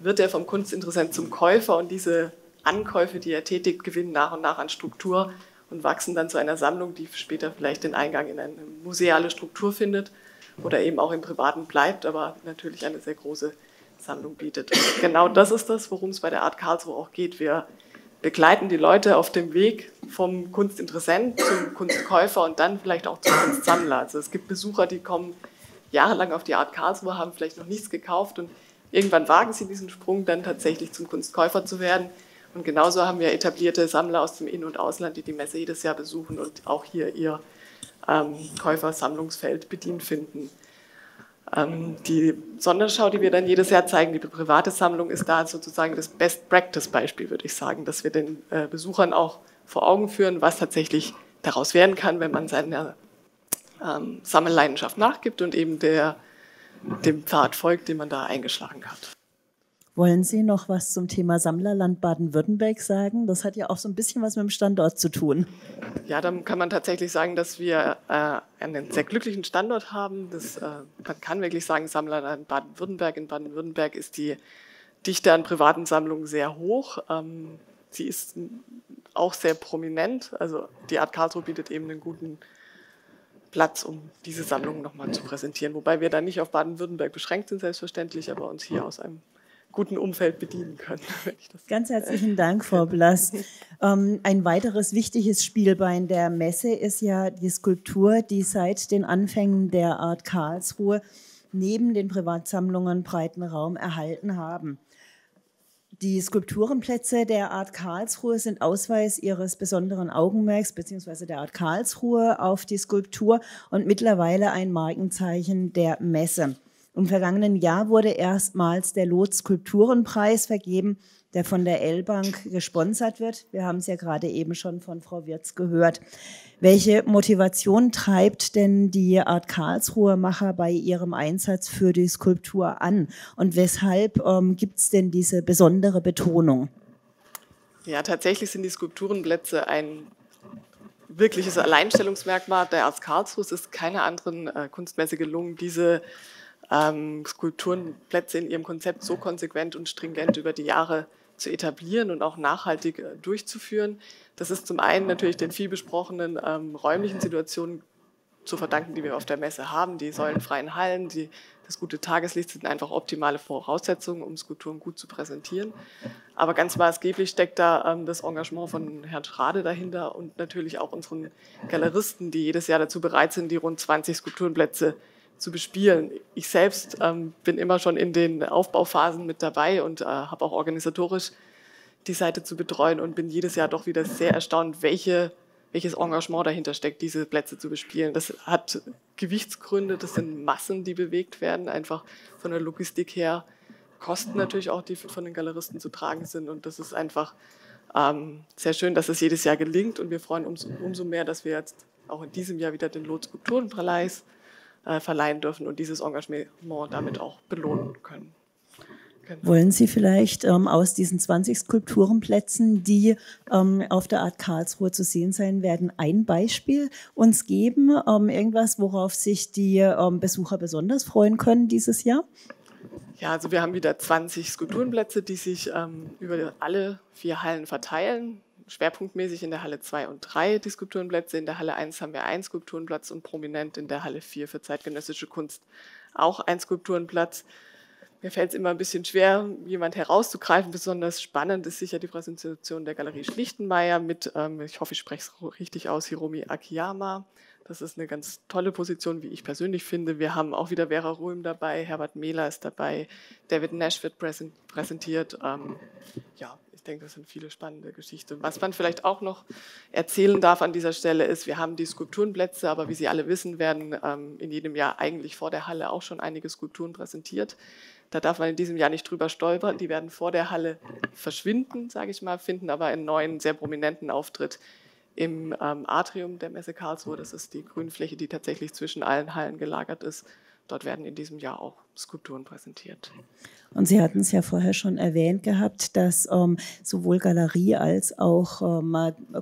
wird er vom Kunstinteressent zum Käufer und diese Ankäufe, die er tätigt, gewinnen nach und nach an Struktur und wachsen dann zu einer Sammlung, die später vielleicht den Eingang in eine museale Struktur findet oder eben auch im Privaten bleibt, aber natürlich eine sehr große Sammlung bietet. Und genau das ist das, worum es bei der Art Karlsruhe auch geht. Wir begleiten die Leute auf dem Weg vom Kunstinteressent zum Kunstkäufer und dann vielleicht auch zum Kunstsammler. Also es gibt Besucher, die kommen jahrelang auf die Art Karlsruhe, haben vielleicht noch nichts gekauft und Irgendwann wagen sie diesen Sprung, dann tatsächlich zum Kunstkäufer zu werden. Und genauso haben wir etablierte Sammler aus dem In- und Ausland, die die Messe jedes Jahr besuchen und auch hier ihr ähm, Käufersammlungsfeld bedient finden. Ähm, die Sonderschau, die wir dann jedes Jahr zeigen, die private Sammlung, ist da sozusagen das Best-Practice-Beispiel, würde ich sagen, dass wir den äh, Besuchern auch vor Augen führen, was tatsächlich daraus werden kann, wenn man seiner ähm, Sammelleidenschaft nachgibt und eben der dem Pfad folgt, den man da eingeschlagen hat. Wollen Sie noch was zum Thema Sammlerland Baden-Württemberg sagen? Das hat ja auch so ein bisschen was mit dem Standort zu tun. Ja, dann kann man tatsächlich sagen, dass wir äh, einen sehr glücklichen Standort haben. Das, äh, man kann wirklich sagen, Sammlerland Baden-Württemberg. In Baden-Württemberg ist die Dichte an privaten Sammlungen sehr hoch. Ähm, sie ist auch sehr prominent. Also die Art Karlsruhe bietet eben einen guten Platz, um diese Sammlung nochmal zu präsentieren. Wobei wir da nicht auf Baden-Württemberg beschränkt sind, selbstverständlich, aber uns hier aus einem guten Umfeld bedienen können. Ganz herzlichen Dank, Frau Blass. Ähm, ein weiteres wichtiges Spielbein der Messe ist ja die Skulptur, die seit den Anfängen der Art Karlsruhe neben den Privatsammlungen breiten Raum erhalten haben. Die Skulpturenplätze der Art Karlsruhe sind Ausweis ihres besonderen Augenmerks beziehungsweise der Art Karlsruhe auf die Skulptur und mittlerweile ein Markenzeichen der Messe. Im vergangenen Jahr wurde erstmals der Lot vergeben der von der L-Bank gesponsert wird. Wir haben es ja gerade eben schon von Frau Wirz gehört. Welche Motivation treibt denn die Art Karlsruher Macher bei ihrem Einsatz für die Skulptur an? Und weshalb ähm, gibt es denn diese besondere Betonung? Ja, tatsächlich sind die Skulpturenplätze ein wirkliches Alleinstellungsmerkmal der Art Karlsruhe. Es ist keiner anderen äh, Kunstmesse gelungen, diese ähm, Skulpturenplätze in ihrem Konzept so konsequent und stringent über die Jahre zu zu etablieren und auch nachhaltig äh, durchzuführen. Das ist zum einen natürlich den vielbesprochenen ähm, räumlichen Situationen zu verdanken, die wir auf der Messe haben. Die säulenfreien Hallen, die, das gute Tageslicht sind einfach optimale Voraussetzungen, um Skulpturen gut zu präsentieren. Aber ganz maßgeblich steckt da ähm, das Engagement von Herrn Schrade dahinter und natürlich auch unseren Galeristen, die jedes Jahr dazu bereit sind, die rund 20 Skulpturenplätze zu zu bespielen. Ich selbst ähm, bin immer schon in den Aufbauphasen mit dabei und äh, habe auch organisatorisch die Seite zu betreuen und bin jedes Jahr doch wieder sehr erstaunt, welche, welches Engagement dahinter steckt, diese Plätze zu bespielen. Das hat Gewichtsgründe, das sind Massen, die bewegt werden, einfach von der Logistik her. Kosten natürlich auch, die von den Galeristen zu tragen sind. Und das ist einfach ähm, sehr schön, dass es jedes Jahr gelingt. Und wir freuen uns umso mehr, dass wir jetzt auch in diesem Jahr wieder den Lot Skulpturenpreis äh, verleihen dürfen und dieses Engagement damit auch belohnen können. Genau. Wollen Sie vielleicht ähm, aus diesen 20 Skulpturenplätzen, die ähm, auf der Art Karlsruhe zu sehen sein werden, ein Beispiel uns geben? Ähm, irgendwas, worauf sich die ähm, Besucher besonders freuen können dieses Jahr? Ja, also wir haben wieder 20 Skulpturenplätze, die sich ähm, über alle vier Hallen verteilen schwerpunktmäßig in der Halle 2 und 3 die Skulpturenplätze. In der Halle 1 haben wir einen Skulpturenplatz und prominent in der Halle 4 für zeitgenössische Kunst auch einen Skulpturenplatz. Mir fällt es immer ein bisschen schwer, jemand herauszugreifen. Besonders spannend ist sicher die Präsentation der Galerie Schlichtenmeier mit, ähm, ich hoffe, ich spreche es richtig aus, Hiromi Akiyama. Das ist eine ganz tolle Position, wie ich persönlich finde. Wir haben auch wieder Vera Röhm dabei, Herbert Mehler ist dabei, David Nash wird präsentiert. Ähm, ja, ich denke, das sind viele spannende Geschichten. Was man vielleicht auch noch erzählen darf an dieser Stelle ist, wir haben die Skulpturenplätze, aber wie Sie alle wissen, werden ähm, in jedem Jahr eigentlich vor der Halle auch schon einige Skulpturen präsentiert. Da darf man in diesem Jahr nicht drüber stolpern. Die werden vor der Halle verschwinden, sage ich mal, finden aber einen neuen, sehr prominenten Auftritt im ähm, Atrium der Messe Karlsruhe. Das ist die Grünfläche, die tatsächlich zwischen allen Hallen gelagert ist. Dort werden in diesem Jahr auch Skulpturen präsentiert. Und Sie hatten es ja vorher schon erwähnt gehabt, dass ähm, sowohl Galerie als auch ähm,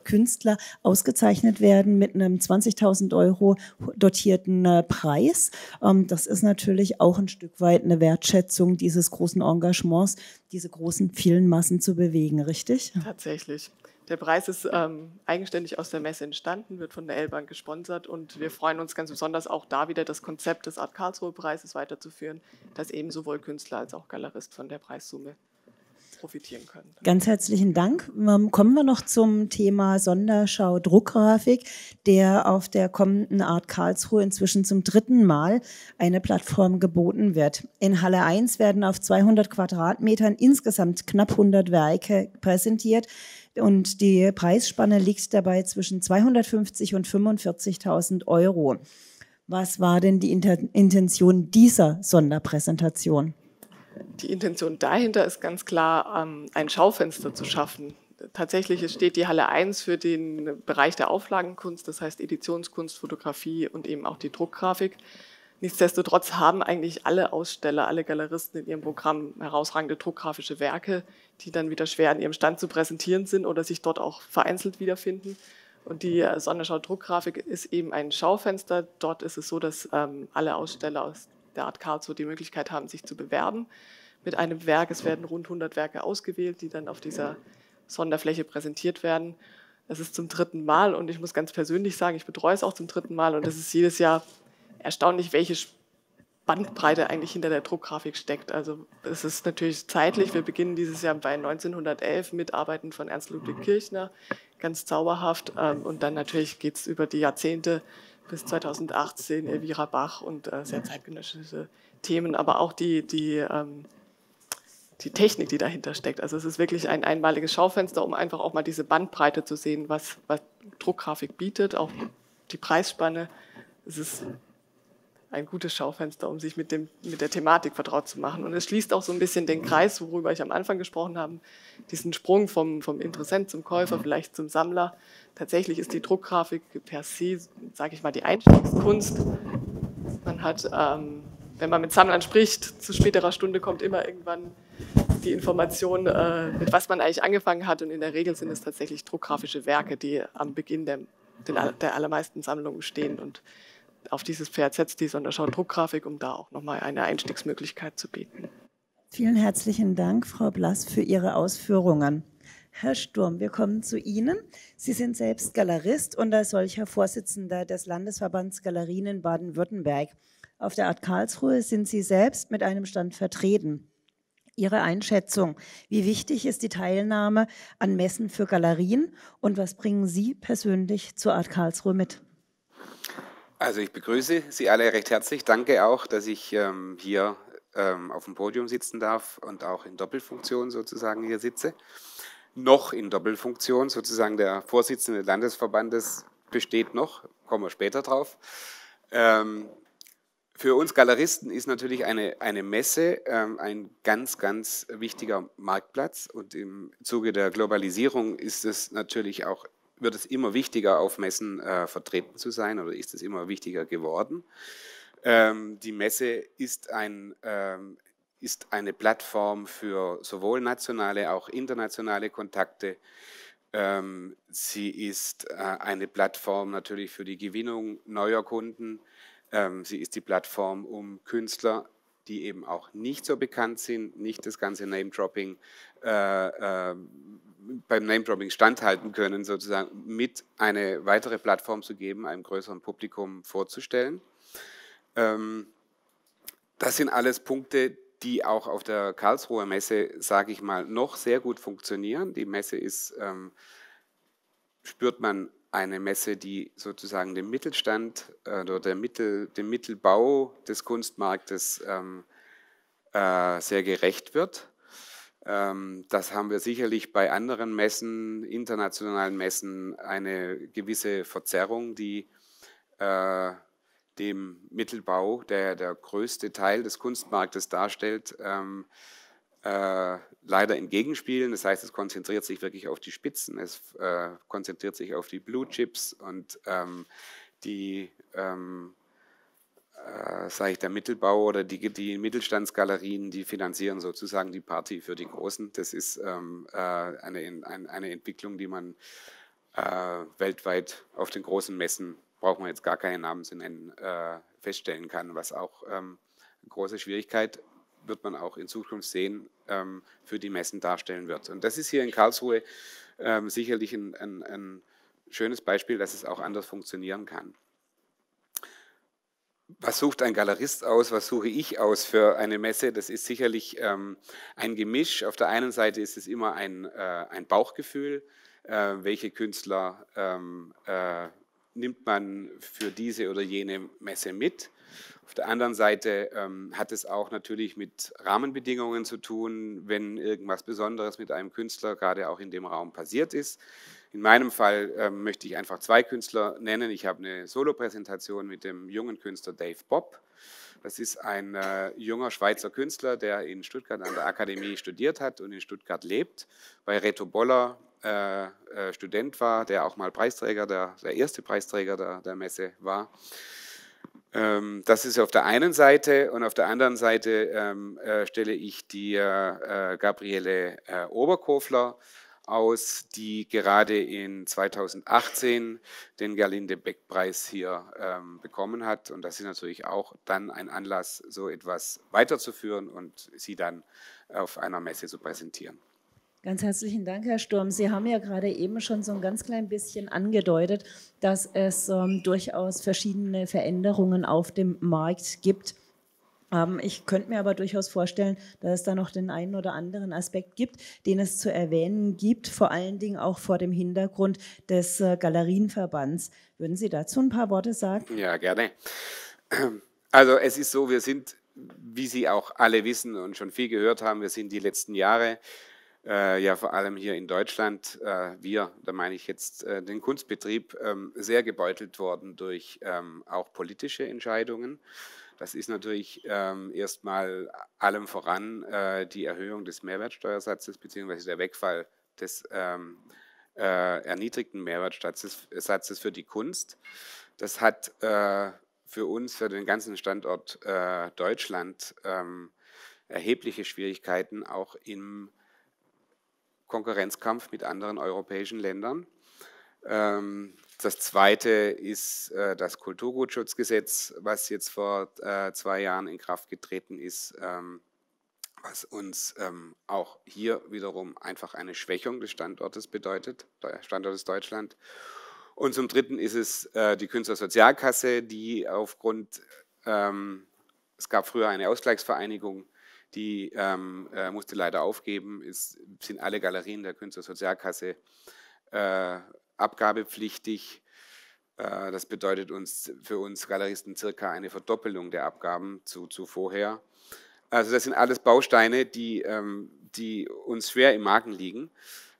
Künstler ausgezeichnet werden mit einem 20.000 Euro dotierten äh, Preis. Ähm, das ist natürlich auch ein Stück weit eine Wertschätzung dieses großen Engagements, diese großen, vielen Massen zu bewegen, richtig? Tatsächlich. Der Preis ist ähm, eigenständig aus der Messe entstanden, wird von der L-Bank gesponsert und wir freuen uns ganz besonders auch da wieder das Konzept des Art Karlsruhe Preises weiterzuführen, dass eben sowohl Künstler als auch Galerist von der Preissumme profitieren können. Ganz herzlichen Dank. Ähm, kommen wir noch zum Thema Sonderschau Druckgrafik, der auf der kommenden Art Karlsruhe inzwischen zum dritten Mal eine Plattform geboten wird. In Halle 1 werden auf 200 Quadratmetern insgesamt knapp 100 Werke präsentiert und die Preisspanne liegt dabei zwischen 250 und 45.000 Euro. Was war denn die Intention dieser Sonderpräsentation? die Intention dahinter ist ganz klar, ähm, ein Schaufenster zu schaffen. Tatsächlich steht die Halle 1 für den Bereich der Auflagenkunst, das heißt Editionskunst, Fotografie und eben auch die Druckgrafik. Nichtsdestotrotz haben eigentlich alle Aussteller, alle Galeristen in ihrem Programm herausragende druckgrafische Werke, die dann wieder schwer an ihrem Stand zu präsentieren sind oder sich dort auch vereinzelt wiederfinden. Und die äh, Sonderschau Druckgrafik ist eben ein Schaufenster. Dort ist es so, dass ähm, alle Aussteller aus der Art Karlsruhe die Möglichkeit haben, sich zu bewerben mit einem Werk. Es werden rund 100 Werke ausgewählt, die dann auf dieser Sonderfläche präsentiert werden. Das ist zum dritten Mal und ich muss ganz persönlich sagen, ich betreue es auch zum dritten Mal und es ist jedes Jahr erstaunlich, welche Bandbreite eigentlich hinter der Druckgrafik steckt. Also es ist natürlich zeitlich. Wir beginnen dieses Jahr bei 1911 mit Arbeiten von Ernst Ludwig mhm. Kirchner, ganz zauberhaft. Ähm, und dann natürlich geht es über die Jahrzehnte bis 2018 Elvira Bach und äh, sehr zeitgenössische Themen, aber auch die, die, ähm, die Technik, die dahinter steckt. Also es ist wirklich ein einmaliges Schaufenster, um einfach auch mal diese Bandbreite zu sehen, was, was Druckgrafik bietet, auch die Preisspanne. Es ist ein gutes Schaufenster, um sich mit, dem, mit der Thematik vertraut zu machen. Und es schließt auch so ein bisschen den Kreis, worüber ich am Anfang gesprochen habe, diesen Sprung vom, vom Interessent zum Käufer, mhm. vielleicht zum Sammler. Tatsächlich ist die Druckgrafik per se, sage ich mal, die Einstiegskunst. Man hat, ähm, wenn man mit Sammlern spricht, zu späterer Stunde kommt immer irgendwann die Information, äh, mit was man eigentlich angefangen hat. Und in der Regel sind es tatsächlich druckgrafische Werke, die am Beginn der, der mhm. allermeisten Sammlungen stehen und auf dieses Pferd setzt die Sonderschau-Druckgrafik, um da auch nochmal eine Einstiegsmöglichkeit zu bieten. Vielen herzlichen Dank, Frau Blass, für Ihre Ausführungen. Herr Sturm, wir kommen zu Ihnen. Sie sind selbst Galerist und als solcher Vorsitzender des Landesverbands Galerien in Baden-Württemberg. Auf der Art Karlsruhe sind Sie selbst mit einem Stand vertreten. Ihre Einschätzung, wie wichtig ist die Teilnahme an Messen für Galerien und was bringen Sie persönlich zur Art Karlsruhe mit? Also ich begrüße Sie alle recht herzlich. Danke auch, dass ich ähm, hier ähm, auf dem Podium sitzen darf und auch in Doppelfunktion sozusagen hier sitze. Noch in Doppelfunktion sozusagen der Vorsitzende des Landesverbandes besteht noch, kommen wir später drauf. Ähm, für uns Galeristen ist natürlich eine, eine Messe ähm, ein ganz, ganz wichtiger Marktplatz. Und im Zuge der Globalisierung ist es natürlich auch wird es immer wichtiger, auf Messen äh, vertreten zu sein oder ist es immer wichtiger geworden. Ähm, die Messe ist, ein, ähm, ist eine Plattform für sowohl nationale, als auch internationale Kontakte. Ähm, sie ist äh, eine Plattform natürlich für die Gewinnung neuer Kunden. Ähm, sie ist die Plattform, um Künstler die eben auch nicht so bekannt sind, nicht das ganze Name-Dropping äh, äh, beim Name-Dropping standhalten können, sozusagen mit eine weitere Plattform zu geben, einem größeren Publikum vorzustellen. Ähm, das sind alles Punkte, die auch auf der Karlsruher Messe, sage ich mal, noch sehr gut funktionieren. Die Messe ist, ähm, spürt man, eine Messe, die sozusagen dem Mittelstand äh, oder der Mittel, dem Mittelbau des Kunstmarktes ähm, äh, sehr gerecht wird ähm, das haben wir sicherlich bei anderen Messen, internationalen Messen, eine gewisse Verzerrung, die äh, dem Mittelbau, der der größte Teil des Kunstmarktes darstellt, ähm, äh, leider entgegenspielen. Das heißt, es konzentriert sich wirklich auf die Spitzen, es äh, konzentriert sich auf die Blue Chips und ähm, die ähm, äh, sage ich, der Mittelbau oder die, die Mittelstandsgalerien, die finanzieren sozusagen die Party für die Großen. Das ist ähm, äh, eine, ein, eine Entwicklung, die man äh, weltweit auf den großen Messen, braucht man jetzt gar keinen Namen zu nennen, äh, feststellen kann, was auch ähm, große Schwierigkeit wird man auch in Zukunft sehen, ähm, für die Messen darstellen wird. Und das ist hier in Karlsruhe ähm, sicherlich ein, ein, ein schönes Beispiel, dass es auch anders funktionieren kann was sucht ein Galerist aus, was suche ich aus für eine Messe? Das ist sicherlich ähm, ein Gemisch. Auf der einen Seite ist es immer ein, äh, ein Bauchgefühl, äh, welche Künstler ähm, äh, nimmt man für diese oder jene Messe mit. Auf der anderen Seite ähm, hat es auch natürlich mit Rahmenbedingungen zu tun, wenn irgendwas Besonderes mit einem Künstler gerade auch in dem Raum passiert ist, in meinem Fall ähm, möchte ich einfach zwei Künstler nennen. Ich habe eine Solo-Präsentation mit dem jungen Künstler Dave Bob. Das ist ein äh, junger Schweizer Künstler, der in Stuttgart an der Akademie studiert hat und in Stuttgart lebt, bei Reto Boller äh, äh, Student war, der auch mal Preisträger, der, der erste Preisträger der, der Messe war. Ähm, das ist auf der einen Seite und auf der anderen Seite ähm, äh, stelle ich die äh, äh, Gabriele Oberkofler aus, die gerade in 2018 den Gerlinde-Beck-Preis hier ähm, bekommen hat. Und das ist natürlich auch dann ein Anlass, so etwas weiterzuführen und sie dann auf einer Messe zu präsentieren. Ganz herzlichen Dank, Herr Sturm. Sie haben ja gerade eben schon so ein ganz klein bisschen angedeutet, dass es ähm, durchaus verschiedene Veränderungen auf dem Markt gibt. Ähm, ich könnte mir aber durchaus vorstellen, dass es da noch den einen oder anderen Aspekt gibt, den es zu erwähnen gibt, vor allen Dingen auch vor dem Hintergrund des äh, Galerienverbands. Würden Sie dazu ein paar Worte sagen? Ja, gerne. Also es ist so, wir sind, wie Sie auch alle wissen und schon viel gehört haben, wir sind die letzten Jahre äh, ja vor allem hier in Deutschland, äh, wir, da meine ich jetzt äh, den Kunstbetrieb, ähm, sehr gebeutelt worden durch ähm, auch politische Entscheidungen das ist natürlich ähm, erstmal allem voran äh, die Erhöhung des Mehrwertsteuersatzes bzw. der Wegfall des ähm, äh, erniedrigten Mehrwertsteuersatzes für die Kunst. Das hat äh, für uns, für den ganzen Standort äh, Deutschland ähm, erhebliche Schwierigkeiten, auch im Konkurrenzkampf mit anderen europäischen Ländern. Ähm, das zweite ist äh, das Kulturgutschutzgesetz, was jetzt vor äh, zwei Jahren in Kraft getreten ist, ähm, was uns ähm, auch hier wiederum einfach eine Schwächung des Standortes bedeutet, Standortes Deutschland. Und zum Dritten ist es äh, die Künstlersozialkasse, die aufgrund, ähm, es gab früher eine Ausgleichsvereinigung, die ähm, äh, musste leider aufgeben, ist, sind alle Galerien der Künstlersozialkasse äh, abgabepflichtig. Äh, das bedeutet uns, für uns Galeristen circa eine Verdoppelung der Abgaben zu, zu vorher. Also das sind alles Bausteine, die, ähm, die uns schwer im Magen liegen.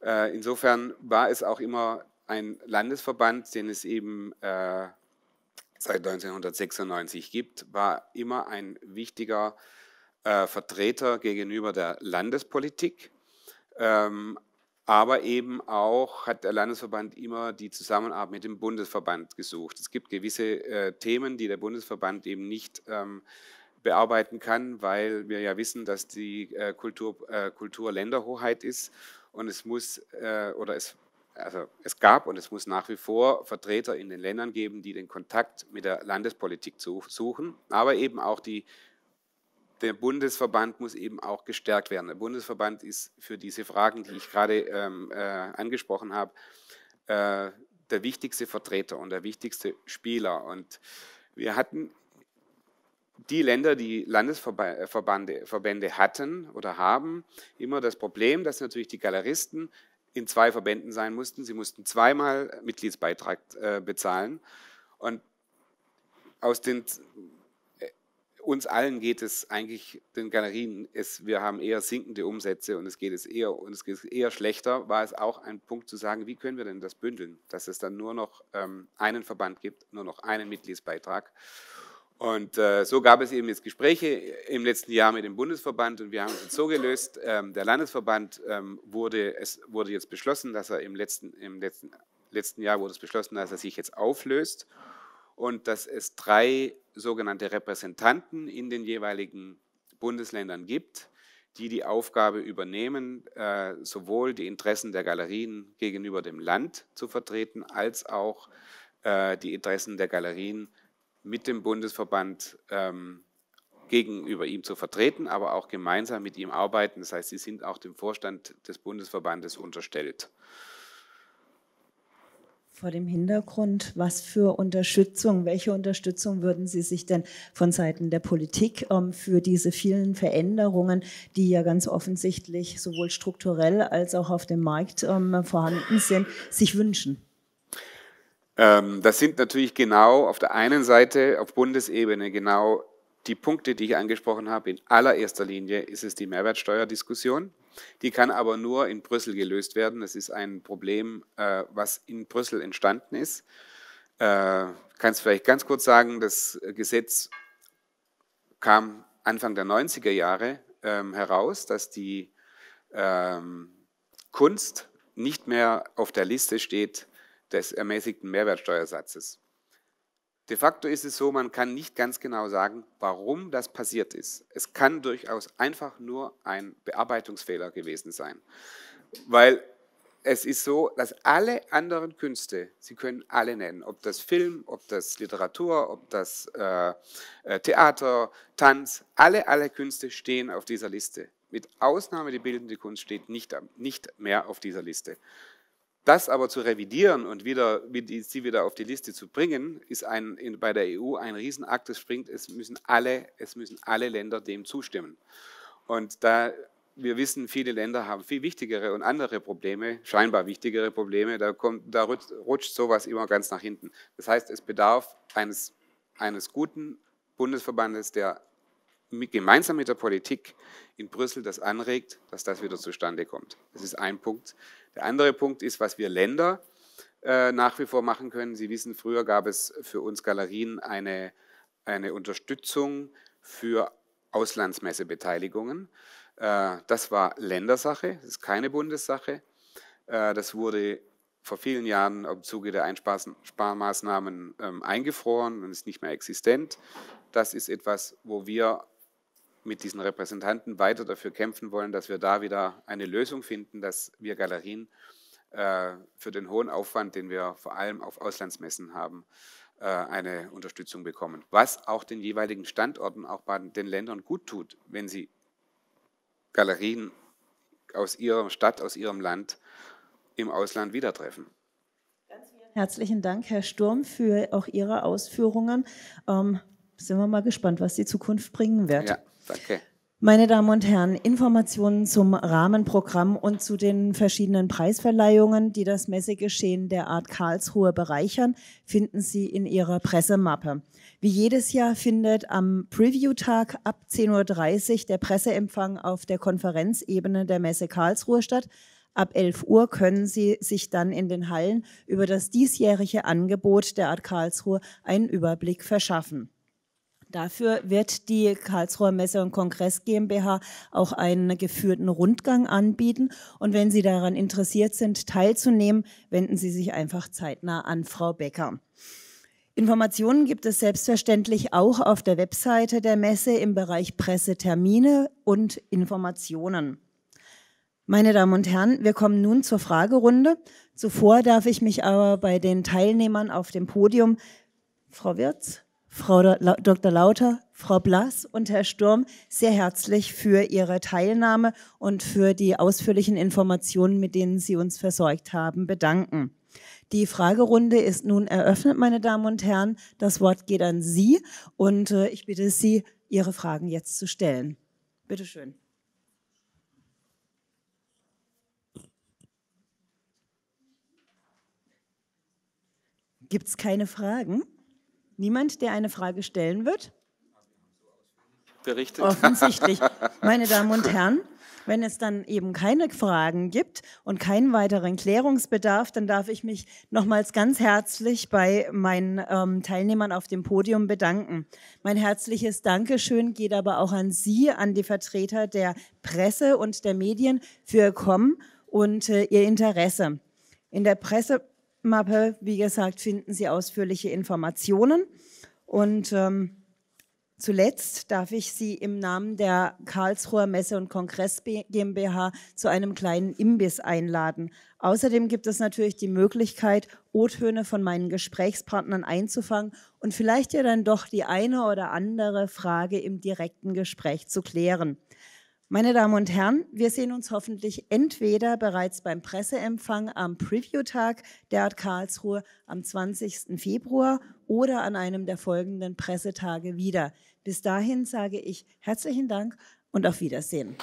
Äh, insofern war es auch immer ein Landesverband, den es eben äh, seit 1996 gibt, war immer ein wichtiger Vertreter gegenüber der Landespolitik. Ähm, aber eben auch hat der Landesverband immer die Zusammenarbeit mit dem Bundesverband gesucht. Es gibt gewisse äh, Themen, die der Bundesverband eben nicht ähm, bearbeiten kann, weil wir ja wissen, dass die äh, Kultur, äh, Kultur Länderhoheit ist und es muss äh, oder es also es gab und es muss nach wie vor Vertreter in den Ländern geben, die den Kontakt mit der Landespolitik suchen, aber eben auch die der Bundesverband muss eben auch gestärkt werden. Der Bundesverband ist für diese Fragen, die ich gerade ähm, äh, angesprochen habe, äh, der wichtigste Vertreter und der wichtigste Spieler. Und wir hatten die Länder, die Landesverbände äh, hatten oder haben, immer das Problem, dass natürlich die Galeristen in zwei Verbänden sein mussten. Sie mussten zweimal Mitgliedsbeitrag äh, bezahlen. Und aus den uns allen geht es eigentlich den Galerien, es, wir haben eher sinkende Umsätze und es geht es eher und es geht eher schlechter, war es auch ein Punkt zu sagen, wie können wir denn das bündeln, dass es dann nur noch ähm, einen Verband gibt, nur noch einen Mitgliedsbeitrag. Und äh, so gab es eben jetzt Gespräche im letzten Jahr mit dem Bundesverband und wir haben es jetzt so gelöst. Ähm, der Landesverband ähm, wurde, es wurde jetzt beschlossen, dass er im letzten, im letzten, letzten Jahr wurde es beschlossen, dass er sich jetzt auflöst und dass es drei sogenannte Repräsentanten in den jeweiligen Bundesländern gibt, die die Aufgabe übernehmen, äh, sowohl die Interessen der Galerien gegenüber dem Land zu vertreten, als auch äh, die Interessen der Galerien mit dem Bundesverband ähm, gegenüber ihm zu vertreten, aber auch gemeinsam mit ihm arbeiten. Das heißt, sie sind auch dem Vorstand des Bundesverbandes unterstellt. Vor dem Hintergrund, was für Unterstützung, welche Unterstützung würden Sie sich denn von Seiten der Politik ähm, für diese vielen Veränderungen, die ja ganz offensichtlich sowohl strukturell als auch auf dem Markt ähm, vorhanden sind, sich wünschen? Ähm, das sind natürlich genau auf der einen Seite auf Bundesebene genau die Punkte, die ich angesprochen habe. In allererster Linie ist es die Mehrwertsteuerdiskussion. Die kann aber nur in Brüssel gelöst werden. Das ist ein Problem, äh, was in Brüssel entstanden ist. Äh, kannst vielleicht ganz kurz sagen, das Gesetz kam Anfang der 90er Jahre ähm, heraus, dass die ähm, Kunst nicht mehr auf der Liste steht des ermäßigten Mehrwertsteuersatzes. De facto ist es so, man kann nicht ganz genau sagen, warum das passiert ist. Es kann durchaus einfach nur ein Bearbeitungsfehler gewesen sein. Weil es ist so, dass alle anderen Künste, Sie können alle nennen, ob das Film, ob das Literatur, ob das äh, äh Theater, Tanz, alle, alle Künste stehen auf dieser Liste. Mit Ausnahme die bildende Kunst steht nicht, nicht mehr auf dieser Liste. Das aber zu revidieren und wieder, sie wieder auf die Liste zu bringen, ist ein, in, bei der EU ein Riesenakt. Das springt, es müssen alle, es müssen alle Länder dem zustimmen. Und da wir wissen, viele Länder haben viel wichtigere und andere Probleme, scheinbar wichtigere Probleme, da, kommt, da rutscht, rutscht sowas immer ganz nach hinten. Das heißt, es bedarf eines, eines guten Bundesverbandes, der mit, gemeinsam mit der Politik in Brüssel das anregt, dass das wieder zustande kommt. Das ist ein Punkt. Der andere Punkt ist, was wir Länder äh, nach wie vor machen können. Sie wissen, früher gab es für uns Galerien eine, eine Unterstützung für Auslandsmessebeteiligungen. Äh, das war Ländersache, das ist keine Bundessache. Äh, das wurde vor vielen Jahren im Zuge der Einsparmaßnahmen ähm, eingefroren und ist nicht mehr existent. Das ist etwas, wo wir mit diesen Repräsentanten weiter dafür kämpfen wollen, dass wir da wieder eine Lösung finden, dass wir Galerien äh, für den hohen Aufwand, den wir vor allem auf Auslandsmessen haben, äh, eine Unterstützung bekommen. Was auch den jeweiligen Standorten, auch bei den Ländern gut tut, wenn sie Galerien aus ihrer Stadt, aus ihrem Land im Ausland wieder treffen. Herzlichen Dank, Herr Sturm, für auch Ihre Ausführungen. Ähm, sind wir mal gespannt, was die Zukunft bringen wird. Ja. Danke. Meine Damen und Herren, Informationen zum Rahmenprogramm und zu den verschiedenen Preisverleihungen, die das Messegeschehen der Art Karlsruhe bereichern, finden Sie in Ihrer Pressemappe. Wie jedes Jahr findet am Preview-Tag ab 10.30 Uhr der Presseempfang auf der Konferenzebene der Messe Karlsruhe statt. Ab 11 Uhr können Sie sich dann in den Hallen über das diesjährige Angebot der Art Karlsruhe einen Überblick verschaffen. Dafür wird die Karlsruher Messe und Kongress GmbH auch einen geführten Rundgang anbieten. Und wenn Sie daran interessiert sind, teilzunehmen, wenden Sie sich einfach zeitnah an Frau Becker. Informationen gibt es selbstverständlich auch auf der Webseite der Messe im Bereich Pressetermine und Informationen. Meine Damen und Herren, wir kommen nun zur Fragerunde. Zuvor darf ich mich aber bei den Teilnehmern auf dem Podium, Frau Wirz, Frau Dr. Lauter, Frau Blass und Herr Sturm sehr herzlich für Ihre Teilnahme und für die ausführlichen Informationen, mit denen Sie uns versorgt haben, bedanken. Die Fragerunde ist nun eröffnet, meine Damen und Herren. Das Wort geht an Sie und äh, ich bitte Sie, Ihre Fragen jetzt zu stellen. Bitte schön. Gibt es keine Fragen? Niemand, der eine Frage stellen wird? Berichtet. Offensichtlich. Meine Damen und Herren, wenn es dann eben keine Fragen gibt und keinen weiteren Klärungsbedarf, dann darf ich mich nochmals ganz herzlich bei meinen ähm, Teilnehmern auf dem Podium bedanken. Mein herzliches Dankeschön geht aber auch an Sie, an die Vertreter der Presse und der Medien für Ihr Kommen und äh, Ihr Interesse. In der Presse Mappe, wie gesagt, finden Sie ausführliche Informationen. Und ähm, zuletzt darf ich Sie im Namen der Karlsruher Messe und Kongress GmbH zu einem kleinen Imbiss einladen. Außerdem gibt es natürlich die Möglichkeit, O-Töne von meinen Gesprächspartnern einzufangen und vielleicht ja dann doch die eine oder andere Frage im direkten Gespräch zu klären. Meine Damen und Herren, wir sehen uns hoffentlich entweder bereits beim Presseempfang am Preview-Tag der Art Karlsruhe am 20. Februar oder an einem der folgenden Pressetage wieder. Bis dahin sage ich herzlichen Dank und auf Wiedersehen.